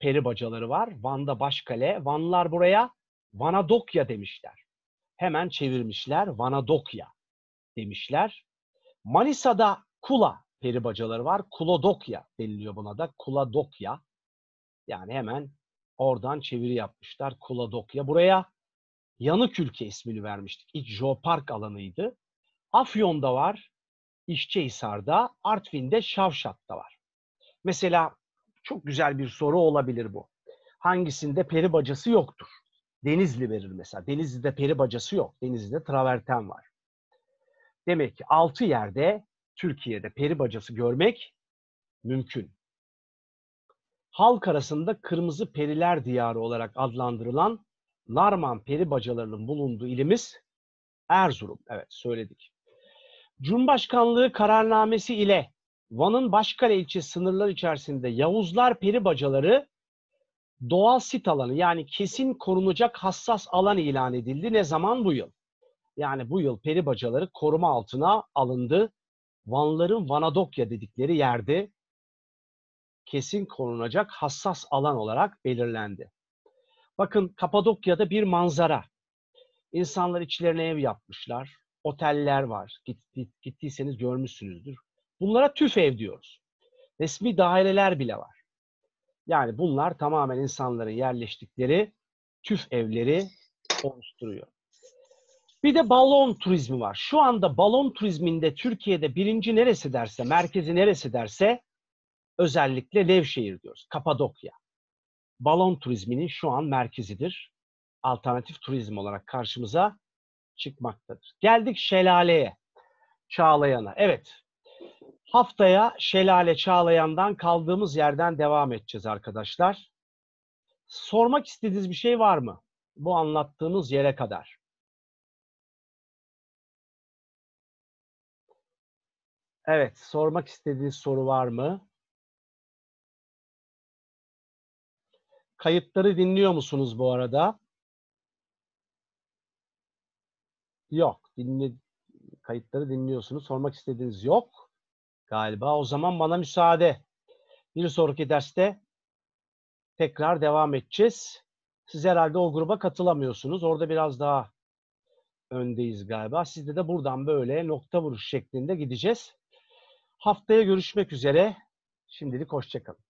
peri bacaları var. Van'da Başkale. Vanlar buraya Vanadokya demişler. Hemen çevirmişler Vanadokya demişler. Manisa'da Kula peri bacaları var. Kulodokya deniliyor buna da. Kuladokya. Yani hemen oradan çeviri yapmışlar. Kuladokya. Buraya Yanık Ülke ismini vermiştik. İç jeopark alanıydı. Afyon'da var. İşçehisar'da, Artvin'de, Şavşat'ta var. Mesela çok güzel bir soru olabilir bu. Hangisinde peri bacası yoktur? Denizli verir mesela. Denizli'de peri bacası yok. Denizli'de traverten var. Demek ki 6 yerde Türkiye'de peri bacası görmek mümkün. Halk arasında kırmızı periler diyarı olarak adlandırılan Narman peri bacalarının bulunduğu ilimiz Erzurum. Evet söyledik. Cumhurbaşkanlığı kararnamesi ile Van'ın Başkale ilçe sınırları içerisinde Yavuzlar peri bacaları doğal sit alanı yani kesin korunacak hassas alan ilan edildi. Ne zaman? Bu yıl. Yani bu yıl peri bacaları koruma altına alındı. Vanların Vanadokya dedikleri yerde kesin korunacak hassas alan olarak belirlendi. Bakın Kapadokya'da bir manzara. İnsanlar içlerine ev yapmışlar. Oteller var. Gitti, gittiyseniz görmüşsünüzdür. Bunlara tüf ev diyoruz. Resmi daireler bile var. Yani bunlar tamamen insanların yerleştikleri tüf evleri oluşturuyor. Bir de balon turizmi var. Şu anda balon turizminde Türkiye'de birinci neresi derse, merkezi neresi derse özellikle Levşehir diyoruz. Kapadokya. Balon turizminin şu an merkezidir. Alternatif turizm olarak karşımıza çıkmaktadır. Geldik şelaleye. Çağlayan'a. Evet, Haftaya Şelale Çağlayan'dan kaldığımız yerden devam edeceğiz arkadaşlar. Sormak istediğiniz bir şey var mı? Bu anlattığımız yere kadar. Evet, sormak istediğiniz soru var mı? Kayıtları dinliyor musunuz bu arada? Yok, dinle kayıtları dinliyorsunuz. Sormak istediğiniz yok galiba. O zaman bana müsaade. Bir sonraki derste tekrar devam edeceğiz. Siz herhalde o gruba katılamıyorsunuz. Orada biraz daha öndeyiz galiba. Sizde de buradan böyle nokta vuruş şeklinde gideceğiz. Haftaya görüşmek üzere. Şimdilik hoşçakalın.